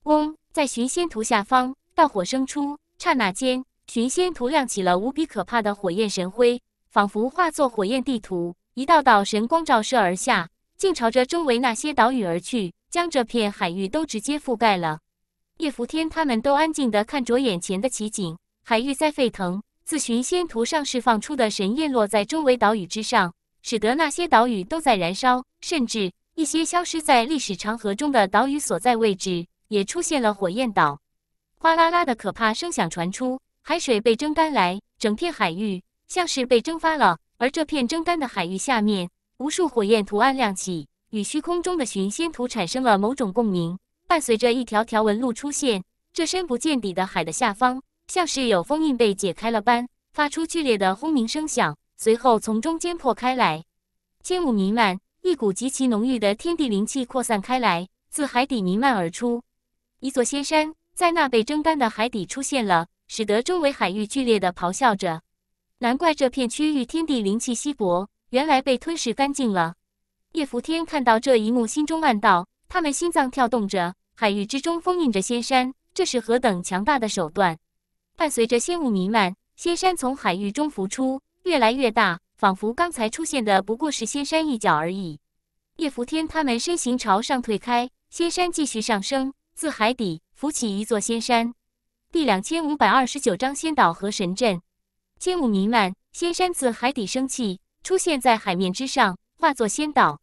嗡，在寻仙图下方，大火生出，刹那间，寻仙图亮起了无比可怕的火焰神辉，仿佛化作火焰地图，一道道神光照射而下，竟朝着周围那些岛屿而去，将这片海域都直接覆盖了。叶福天他们都安静的看着眼前的奇景。海域在沸腾，自寻仙图上释放出的神焰落在周围岛屿之上，使得那些岛屿都在燃烧，甚至一些消失在历史长河中的岛屿所在位置，也出现了火焰岛。哗啦啦的可怕声响传出，海水被蒸干，来整片海域像是被蒸发了。而这片蒸干的海域下面，无数火焰图案亮起，与虚空中的寻仙图产生了某种共鸣，伴随着一条条纹路出现，这深不见底的海的下方。像是有封印被解开了般，发出剧烈的轰鸣声响，随后从中间破开来，烟雾弥漫，一股极其浓郁的天地灵气扩散开来，自海底弥漫而出。一座仙山在那被蒸干的海底出现了，使得周围海域剧烈的咆哮着。难怪这片区域天地灵气稀薄，原来被吞噬干净了。叶福天看到这一幕，心中暗道：他们心脏跳动着，海域之中封印着仙山，这是何等强大的手段！伴随着仙雾弥漫，仙山从海域中浮出，越来越大，仿佛刚才出现的不过是仙山一角而已。叶伏天他们身形朝上退开，仙山继续上升，自海底浮起一座仙山。第两千五百二十九章仙岛和神阵。仙雾弥漫，仙山自海底升起，出现在海面之上，化作仙岛。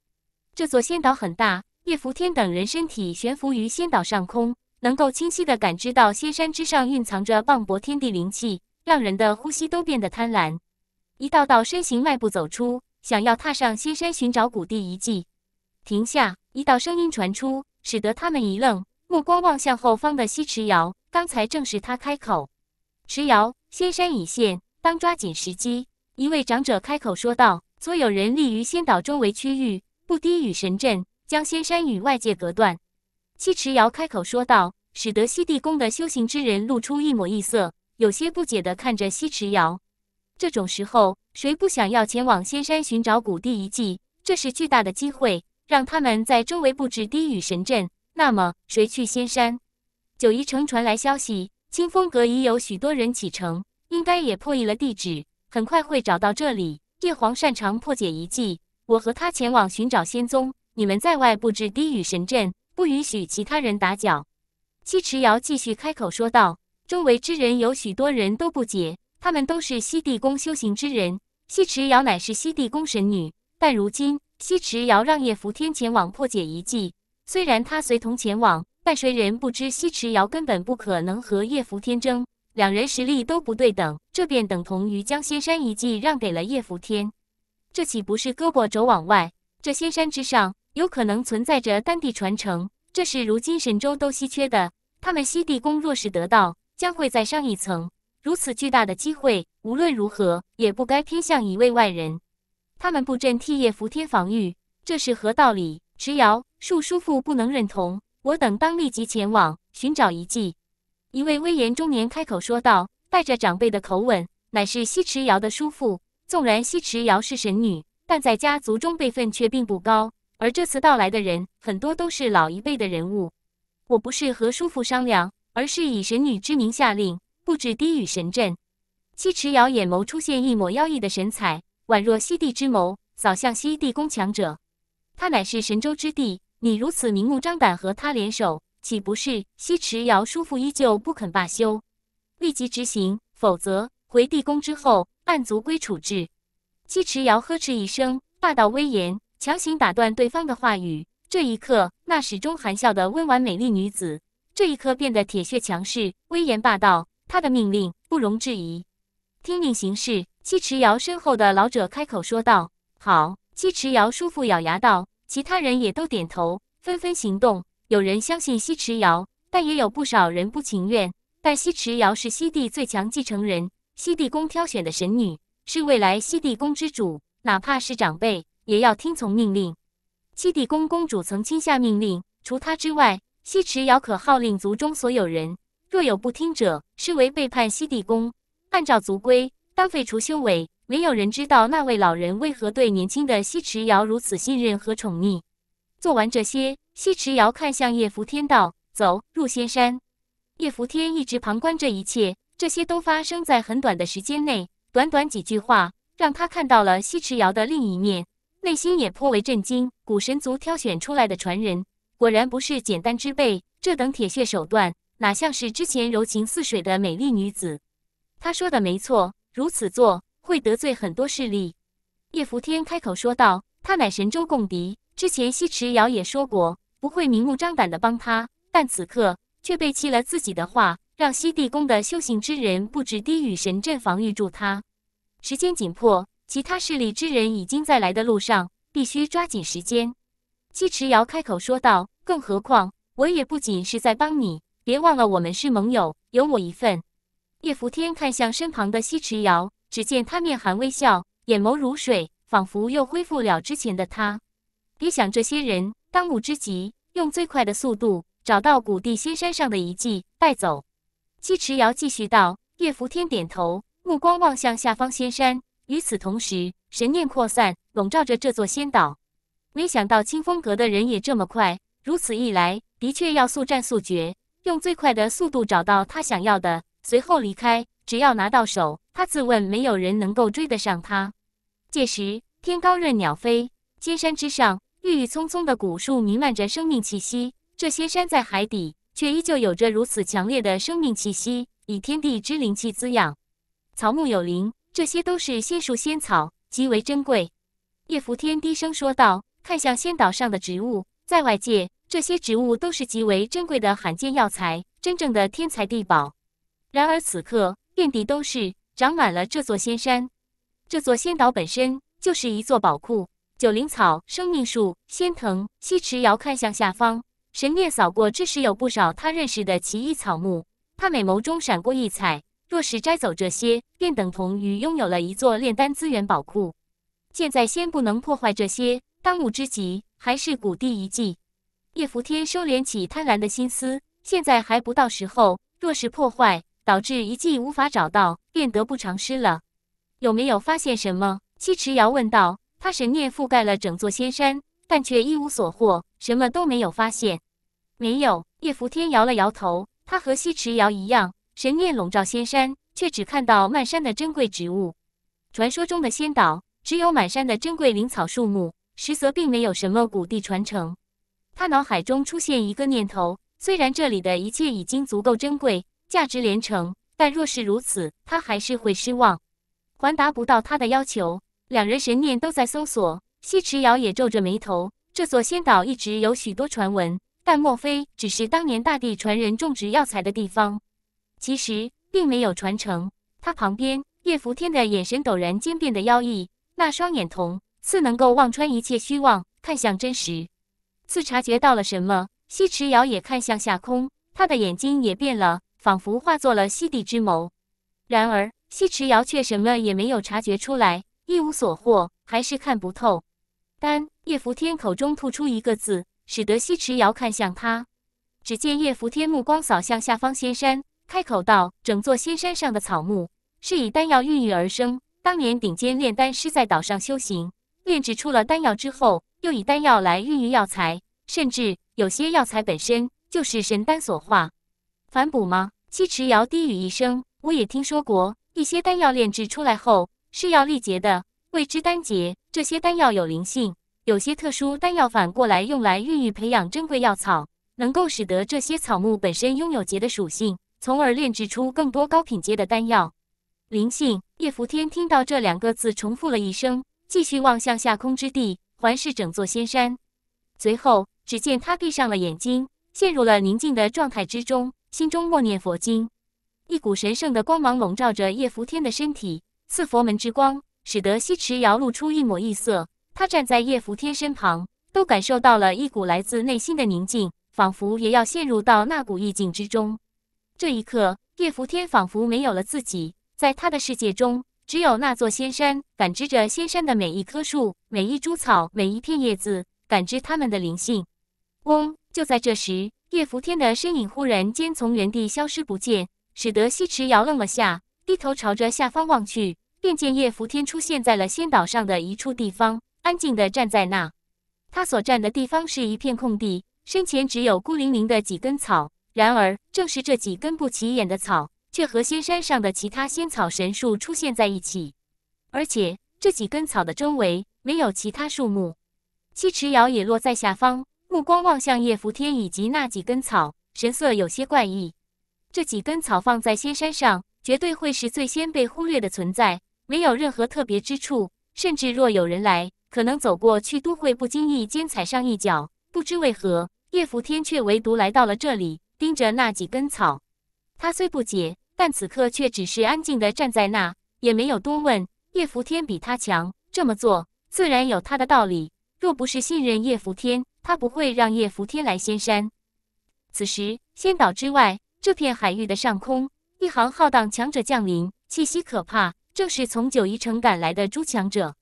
这座仙岛很大，叶伏天等人身体悬浮于仙岛上空。能够清晰地感知到仙山之上蕴藏着磅礴天地灵气，让人的呼吸都变得贪婪。一道道身形迈步走出，想要踏上仙山寻找古地遗迹。停下，一道声音传出，使得他们一愣，目光望向后方的西池瑶。刚才正是他开口。池瑶，仙山已现，当抓紧时机。一位长者开口说道：“所有人立于仙岛周围区域，不低于神阵，将仙山与外界隔断。”西池瑶开口说道。使得西地宫的修行之人露出一抹异色，有些不解地看着西池瑶。这种时候，谁不想要前往仙山寻找古地遗迹？这是巨大的机会，让他们在周围布置低语神阵。那么，谁去仙山？九夷城传来消息，清风阁已有许多人启程，应该也破译了地址，很快会找到这里。叶皇擅长破解遗迹，我和他前往寻找仙宗。你们在外布置低语神阵，不允许其他人打搅。西池瑶继续开口说道：“周围之人有许多人都不解，他们都是西地宫修行之人。西池瑶乃是西地宫神女，但如今西池瑶让叶福天前往破解遗迹，虽然他随同前往，但谁人不知？西池瑶根本不可能和叶福天争，两人实力都不对等，这便等同于将仙山遗迹让给了叶福天，这岂不是胳膊肘往外？这仙山之上有可能存在着丹地传承，这是如今神州都稀缺的。”他们西地宫若是得到，将会再上一层。如此巨大的机会，无论如何也不该偏向一位外人。他们布阵替叶伏天防御，这是何道理？池瑶，恕叔父不能认同。我等当立即前往寻找遗迹。一位威严中年开口说道，带着长辈的口吻，乃是西池瑶的叔父。纵然西池瑶是神女，但在家族中辈分却并不高。而这次到来的人，很多都是老一辈的人物。我不是和叔父商量，而是以神女之名下令布置低雨神阵。西池瑶眼眸出现一抹妖异的神采，宛若西帝之眸扫向西帝宫强者。他乃是神州之地，你如此明目张胆和他联手，岂不是……西池瑶叔父依旧不肯罢休，立即执行，否则回地宫之后按族规处置。西池瑶呵斥一声，霸道威严，强行打断对方的话语。这一刻。那始终含笑的温婉美丽女子，这一刻变得铁血强势、威严霸道。她的命令不容置疑，听令行事。西池瑶身后的老者开口说道：“好。”西池瑶叔父咬牙道：“其他人也都点头，纷纷行动。有人相信西池瑶，但也有不少人不情愿。但西池瑶是西帝最强继承人，西帝宫挑选的神女，是未来西帝宫之主。哪怕是长辈，也要听从命令。”西帝宫公主曾经下命令，除她之外，西池瑶可号令族中所有人。若有不听者，视为背叛西帝宫。按照族规，当废除修为。没有人知道那位老人为何对年轻的西池瑶如此信任和宠溺。做完这些，西池瑶看向叶福天，道：“走入仙山。”叶福天一直旁观这一切。这些都发生在很短的时间内，短短几句话，让他看到了西池瑶的另一面。内心也颇为震惊，古神族挑选出来的传人果然不是简单之辈，这等铁血手段哪像是之前柔情似水的美丽女子？他说的没错，如此做会得罪很多势力。叶拂天开口说道：“他乃神州共敌，之前西池瑶也说过不会明目张胆的帮他，但此刻却被弃了自己的话，让西地宫的修行之人布置低语神阵防御住他。时间紧迫。”其他势力之人已经在来的路上，必须抓紧时间。姬池瑶开口说道：“更何况，我也不仅是在帮你，别忘了我们是盟友，有我一份。”叶拂天看向身旁的西池瑶，只见他面含微笑，眼眸如水，仿佛又恢复了之前的他。别想这些人，当务之急，用最快的速度找到古地仙山上的遗迹带走。姬池瑶继续道。叶拂天点头，目光望向下方仙山。与此同时，神念扩散，笼罩着这座仙岛。没想到清风阁的人也这么快。如此一来，的确要速战速决，用最快的速度找到他想要的，随后离开。只要拿到手，他自问没有人能够追得上他。届时，天高任鸟飞，尖山之上，郁郁葱葱的古树弥漫着生命气息。这些山在海底，却依旧有着如此强烈的生命气息，以天地之灵气滋养，草木有灵。这些都是仙树仙草，极为珍贵。叶伏天低声说道，看向仙岛上的植物。在外界，这些植物都是极为珍贵的罕见药材，真正的天才地宝。然而此刻，遍地都是，长满了这座仙山。这座仙岛本身就是一座宝库。九灵草、生命树、仙藤、西池瑶看向下方，神念扫过之时，有不少他认识的奇异草木。他美眸中闪过异彩。若是摘走这些，便等同于拥有了一座炼丹资源宝库。现在先不能破坏这些，当务之急还是古地遗迹。叶扶天收敛起贪婪的心思，现在还不到时候。若是破坏，导致遗迹无法找到，便得不偿失了。有没有发现什么？西池瑶问道。他神念覆盖了整座仙山，但却一无所获，什么都没有发现。没有。叶扶天摇了摇头，他和西池瑶一样。神念笼罩仙山，却只看到漫山的珍贵植物。传说中的仙岛，只有满山的珍贵灵草树木，实则并没有什么古地传承。他脑海中出现一个念头：虽然这里的一切已经足够珍贵，价值连城，但若是如此，他还是会失望，还达不到他的要求。两人神念都在搜索，西池瑶也皱着眉头。这座仙岛一直有许多传闻，但莫非只是当年大地传人种植药材的地方？其实并没有传承。他旁边，叶伏天的眼神陡然间变得妖异，那双眼瞳似能够望穿一切虚妄，看向真实。似察觉到了什么，西池瑶也看向下空，他的眼睛也变了，仿佛化作了西地之眸。然而，西池瑶却什么也没有察觉出来，一无所获，还是看不透。但叶伏天口中吐出一个字，使得西池瑶看向他。只见叶伏天目光扫向下方仙山。开口道：“整座仙山上的草木，是以丹药孕育而生。当年顶尖炼丹师在岛上修行，炼制出了丹药之后，又以丹药来孕育药材，甚至有些药材本身就是神丹所化。反哺吗？”七池瑶低语一声：“我也听说过，一些丹药炼制出来后是要力竭的，谓之丹劫。这些丹药有灵性，有些特殊丹药反过来用来孕育培养珍贵药草，能够使得这些草木本身拥有劫的属性。”从而炼制出更多高品阶的丹药。灵性，叶伏天听到这两个字重复了一声，继续望向下空之地，环视整座仙山。随后，只见他闭上了眼睛，陷入了宁静的状态之中，心中默念佛经。一股神圣的光芒笼罩着叶伏天的身体，似佛门之光，使得西池瑶露出一抹异色。他站在叶伏天身旁，都感受到了一股来自内心的宁静，仿佛也要陷入到那股意境之中。这一刻，叶伏天仿佛没有了自己，在他的世界中，只有那座仙山，感知着仙山的每一棵树、每一株草、每一片叶子，感知它们的灵性。嗡！就在这时，叶伏天的身影忽然间从原地消失不见，使得西池摇愣了下，低头朝着下方望去，便见叶伏天出现在了仙岛上的一处地方，安静的站在那。他所站的地方是一片空地，身前只有孤零零的几根草。然而，正是这几根不起眼的草，却和仙山上的其他仙草神树出现在一起，而且这几根草的周围没有其他树木。七尺瑶也落在下方，目光望向叶拂天以及那几根草，神色有些怪异。这几根草放在仙山上，绝对会是最先被忽略的存在，没有任何特别之处，甚至若有人来，可能走过去都会不经意间踩上一脚。不知为何，叶拂天却唯独来到了这里。盯着那几根草，他虽不解，但此刻却只是安静的站在那，也没有多问。叶扶天比他强，这么做自然有他的道理。若不是信任叶扶天，他不会让叶扶天来仙山。此时，仙岛之外这片海域的上空，一行浩荡强者降临，气息可怕，正是从九夷城赶来的诸强者。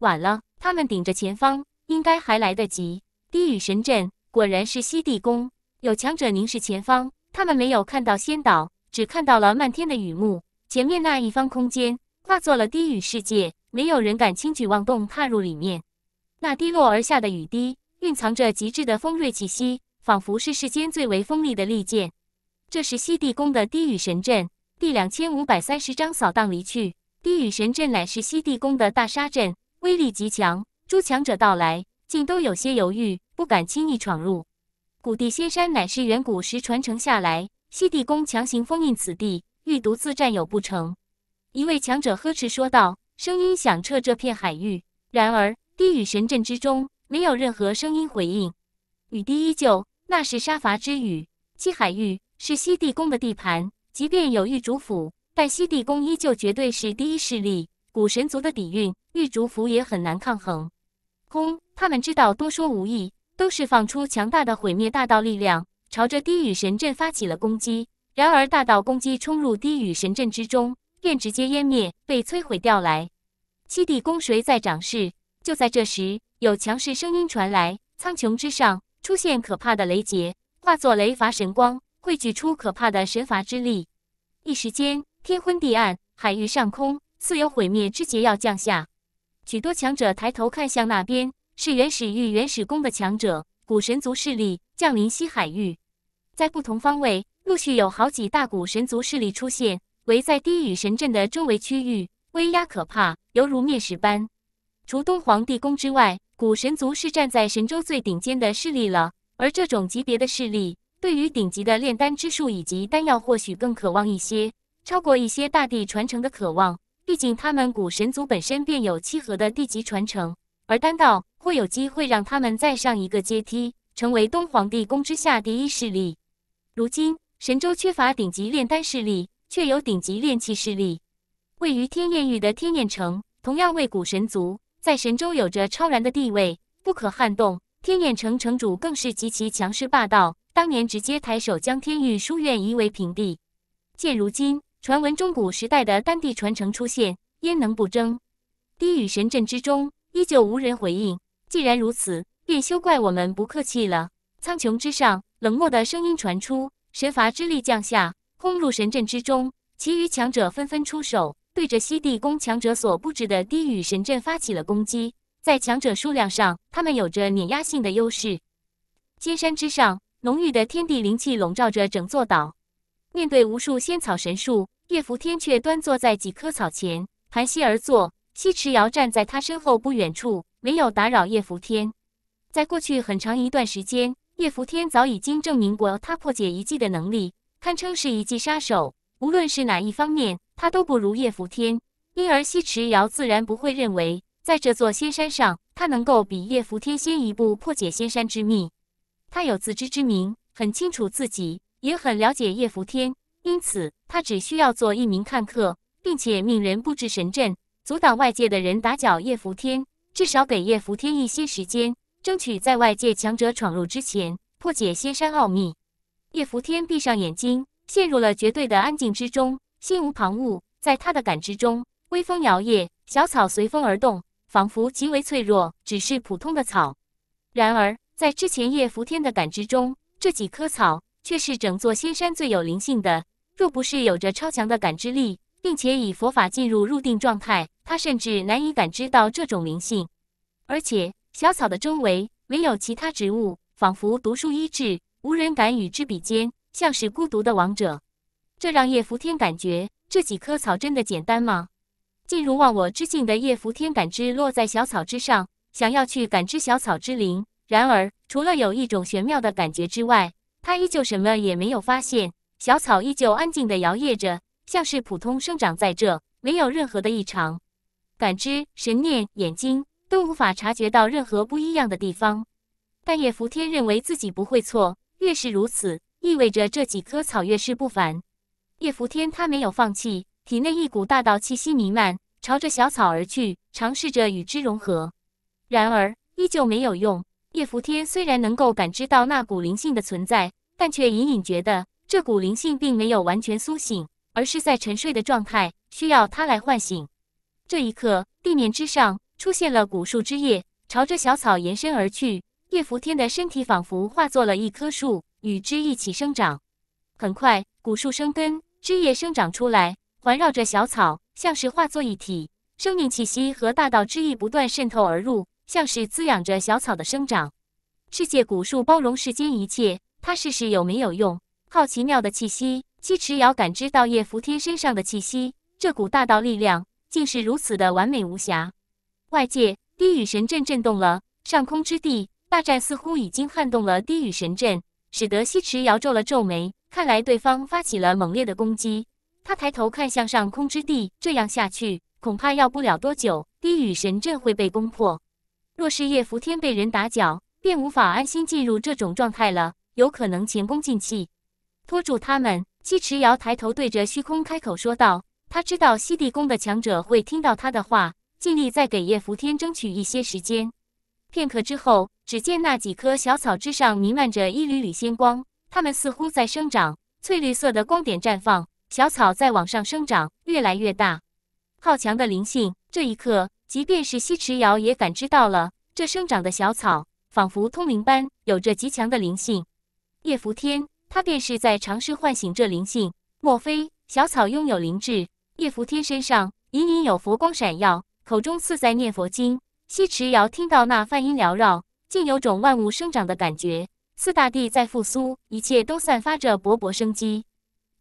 晚了，他们顶着前方，应该还来得及。低语神阵，果然是西地宫。有强者凝视前方，他们没有看到仙岛，只看到了漫天的雨幕。前面那一方空间化作了低雨世界，没有人敢轻举妄动踏入里面。那滴落而下的雨滴蕴藏着极致的锋锐气息，仿佛是世间最为锋利的利剑。这是西地宫的低雨神阵，第两千五百三十章扫荡离去。低雨神阵乃是西地宫的大杀阵，威力极强。诸强者到来，竟都有些犹豫，不敢轻易闯入。古地仙山乃是远古时传承下来，西地宫强行封印此地，欲独自占有不成。一位强者呵斥说道，声音响彻这片海域。然而，低雨神阵之中没有任何声音回应，雨滴依旧，那是杀伐之雨。七海域是西地宫的地盘，即便有玉主府，但西地宫依旧绝对是第一势力。古神族的底蕴，玉主府也很难抗衡。空，他们知道多说无益。都释放出强大的毁灭大道力量，朝着低语神阵发起了攻击。然而，大道攻击冲入低语神阵之中，便直接湮灭，被摧毁掉来。七帝宫谁在掌势？就在这时，有强势声音传来，苍穹之上出现可怕的雷劫，化作雷罚神光，汇聚出可怕的神罚之力。一时间，天昏地暗，海域上空似有毁灭之劫要降下。许多强者抬头看向那边。是原始域、原始宫的强者，古神族势力降临西海域，在不同方位陆续有好几大古神族势力出现，围在低语神阵的周围区域，威压可怕，犹如灭世般。除东皇帝宫之外，古神族是站在神州最顶尖的势力了。而这种级别的势力，对于顶级的炼丹之术以及丹药，或许更渴望一些，超过一些大地传承的渴望。毕竟他们古神族本身便有七合的地级传承，而丹道。会有机会让他们再上一个阶梯，成为东皇帝宫之下第一势力。如今，神州缺乏顶级炼丹势力，却有顶级炼器势力。位于天焰域的天焰城同样为古神族，在神州有着超然的地位，不可撼动。天炼城城主更是极其强势霸道，当年直接抬手将天域书院夷为平地。现如今，传闻中古时代的丹帝传承出现，焉能不争？低语神阵之中，依旧无人回应。既然如此，便休怪我们不客气了。苍穹之上，冷漠的声音传出，神罚之力降下，轰入神阵之中。其余强者纷纷出手，对着西地宫强者所布置的低语神阵发起了攻击。在强者数量上，他们有着碾压性的优势。仙山之上，浓郁的天地灵气笼罩着整座岛。面对无数仙草神树，叶拂天却端坐在几棵草前，盘膝而坐。西池瑶站在他身后不远处。没有打扰叶福天。在过去很长一段时间，叶福天早已经证明过他破解一计的能力，堪称是一计杀手。无论是哪一方面，他都不如叶福天。因而西池瑶自然不会认为，在这座仙山上，他能够比叶福天先一步破解仙山之秘。他有自知之明，很清楚自己，也很了解叶福天。因此，他只需要做一名看客，并且命人布置神阵，阻挡外界的人打搅叶福天。至少给叶扶天一些时间，争取在外界强者闯入之前破解仙山奥秘。叶扶天闭上眼睛，陷入了绝对的安静之中，心无旁骛。在他的感知中，微风摇曳，小草随风而动，仿佛极为脆弱，只是普通的草。然而，在之前叶扶天的感知中，这几棵草却是整座仙山最有灵性的。若不是有着超强的感知力，并且以佛法进入入定状态。他甚至难以感知到这种灵性，而且小草的周围没有其他植物，仿佛独树一帜，无人敢与之比肩，像是孤独的王者。这让叶伏天感觉这几棵草真的简单吗？进入忘我之境的叶伏天感知落在小草之上，想要去感知小草之灵，然而除了有一种玄妙的感觉之外，他依旧什么也没有发现。小草依旧安静地摇曳着，像是普通生长在这，没有任何的异常。感知神念、眼睛都无法察觉到任何不一样的地方，但叶伏天认为自己不会错。越是如此，意味着这几棵草越是不凡。叶伏天他没有放弃，体内一股大道气息弥漫，朝着小草而去，尝试着与之融合。然而依旧没有用。叶伏天虽然能够感知到那股灵性的存在，但却隐隐觉得这股灵性并没有完全苏醒，而是在沉睡的状态，需要他来唤醒。这一刻，地面之上出现了古树枝叶，朝着小草延伸而去。叶拂天的身体仿佛化作了一棵树，与枝一起生长。很快，古树生根，枝叶生长出来，环绕着小草，像是化作一体。生命气息和大道之意不断渗透而入，像是滋养着小草的生长。世界古树包容世间一切，他试试有没有用。好奇妙的气息，姬迟瑶感知到叶拂天身上的气息，这股大道力量。竟是如此的完美无瑕。外界低语神阵震动了，上空之地大战似乎已经撼动了低语神阵，使得西池瑶皱了皱眉。看来对方发起了猛烈的攻击。他抬头看向上空之地，这样下去恐怕要不了多久，低语神阵会被攻破。若是叶伏天被人打搅，便无法安心进入这种状态了，有可能前功尽弃。拖住他们！西池瑶抬头对着虚空开口说道。他知道西地宫的强者会听到他的话，尽力再给叶拂天争取一些时间。片刻之后，只见那几棵小草之上弥漫着一缕缕仙光，它们似乎在生长，翠绿色的光点绽放，小草在往上生长，越来越大。好强的灵性！这一刻，即便是西池瑶也感知到了这生长的小草，仿佛通灵般，有着极强的灵性。叶拂天，他便是在尝试唤醒这灵性。莫非小草拥有灵智？叶福天身上隐隐有佛光闪耀，口中似在念佛经。西池瑶听到那梵音缭绕，竟有种万物生长的感觉，四大地在复苏，一切都散发着勃勃生机。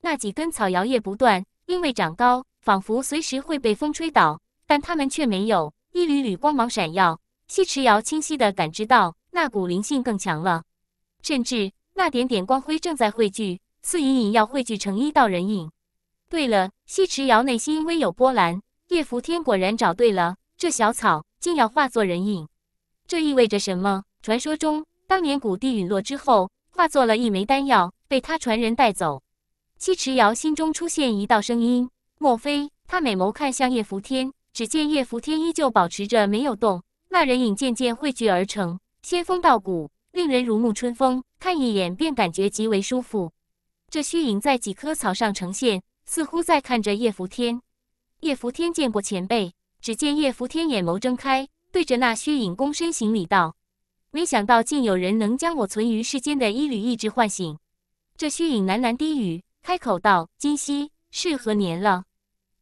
那几根草摇曳不断，因为长高，仿佛随时会被风吹倒，但它们却没有一缕缕光芒闪耀。西池瑶清晰地感知到，那股灵性更强了，甚至那点点光辉正在汇聚，似隐隐要汇聚成一道人影。对了，西池瑶内心微有波澜。叶福天果然找对了，这小草竟要化作人影，这意味着什么？传说中，当年古帝陨落之后，化作了一枚丹药，被他传人带走。西池瑶心中出现一道声音，莫非？他美眸看向叶福天，只见叶福天依旧保持着没有动。那人影渐渐汇聚而成，仙风道骨，令人如沐春风，看一眼便感觉极为舒服。这虚影在几棵草上呈现。似乎在看着叶福天，叶福天见过前辈。只见叶福天眼眸睁开，对着那虚影躬身行礼道：“没想到竟有人能将我存于世间的一缕意志唤醒。”这虚影喃喃低语，开口道：“今夕是何年了？”“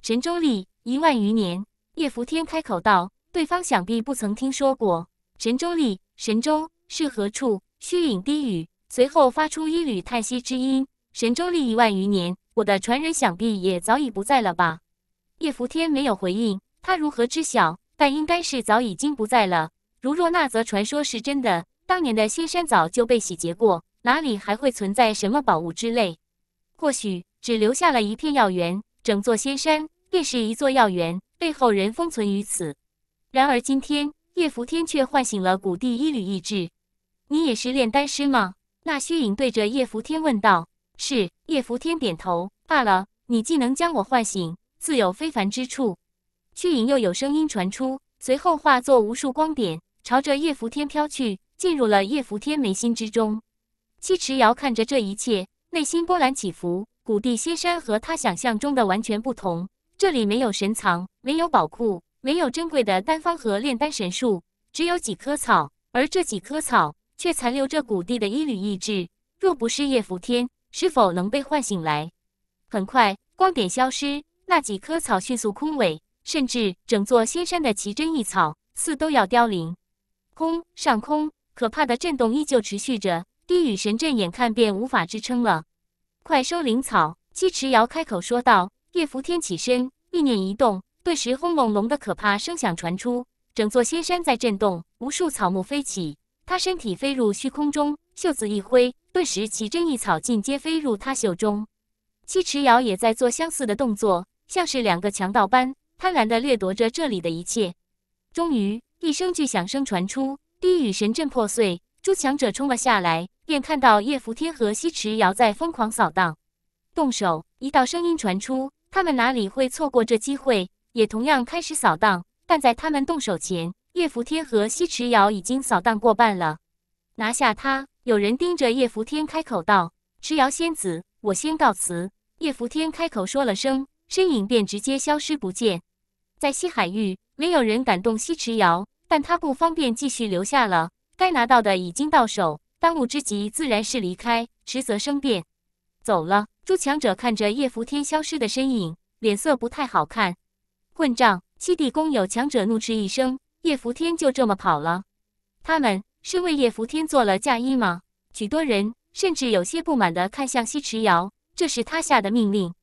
神州历一万余年。”叶福天开口道：“对方想必不曾听说过神州历。神州是何处？”虚影低语，随后发出一缕叹息之音：“神州历一万余年。”我的传人想必也早已不在了吧？叶伏天没有回应，他如何知晓？但应该是早已经不在了。如若那则传说是真的，当年的仙山早就被洗劫过，哪里还会存在什么宝物之类？或许只留下了一片药园，整座仙山便是一座药园，被后人封存于此。然而今天，叶伏天却唤醒了古地一缕意志。你也是炼丹师吗？那虚影对着叶伏天问道。是叶伏天点头罢了。你既能将我唤醒，自有非凡之处。虚影又有声音传出，随后化作无数光点，朝着叶伏天飘去，进入了叶伏天眉心之中。七池瑶看着这一切，内心波澜起伏。古地仙山和他想象中的完全不同，这里没有神藏，没有宝库，没有珍贵的丹方和炼丹神术，只有几棵草。而这几棵草却残留着古地的一缕意志。若不是叶伏天。是否能被唤醒来？很快，光点消失，那几棵草迅速枯萎，甚至整座仙山的奇珍异草似都要凋零。空上空，可怕的震动依旧持续着，低语神阵眼看便无法支撑了。快收灵草！姬迟瑶开口说道。叶伏天起身，意念一动，顿时轰隆隆的可怕声响传出，整座仙山在震动，无数草木飞起，他身体飞入虚空中。袖子一挥，顿时奇珍异草尽皆飞入他袖中。西池瑶也在做相似的动作，像是两个强盗般贪婪地掠夺着这里的一切。终于，一声巨响声传出，低语神阵破碎，诸强者冲了下来，便看到叶福天和西池瑶在疯狂扫荡。动手！一道声音传出，他们哪里会错过这机会，也同样开始扫荡。但在他们动手前，叶福天和西池瑶已经扫荡过半了。拿下他！有人盯着叶福天开口道：“池瑶仙子，我先告辞。”叶福天开口说了声，身影便直接消失不见。在西海域，没有人敢动西池瑶，但他不方便继续留下了，该拿到的已经到手，当务之急自然是离开，迟则生变。走了。诸强者看着叶福天消失的身影，脸色不太好看。混账！七帝宫有强者怒斥一声：“叶福天就这么跑了！”他们。是为叶福天做了嫁衣吗？许多人甚至有些不满的看向西池瑶，这是他下的命令。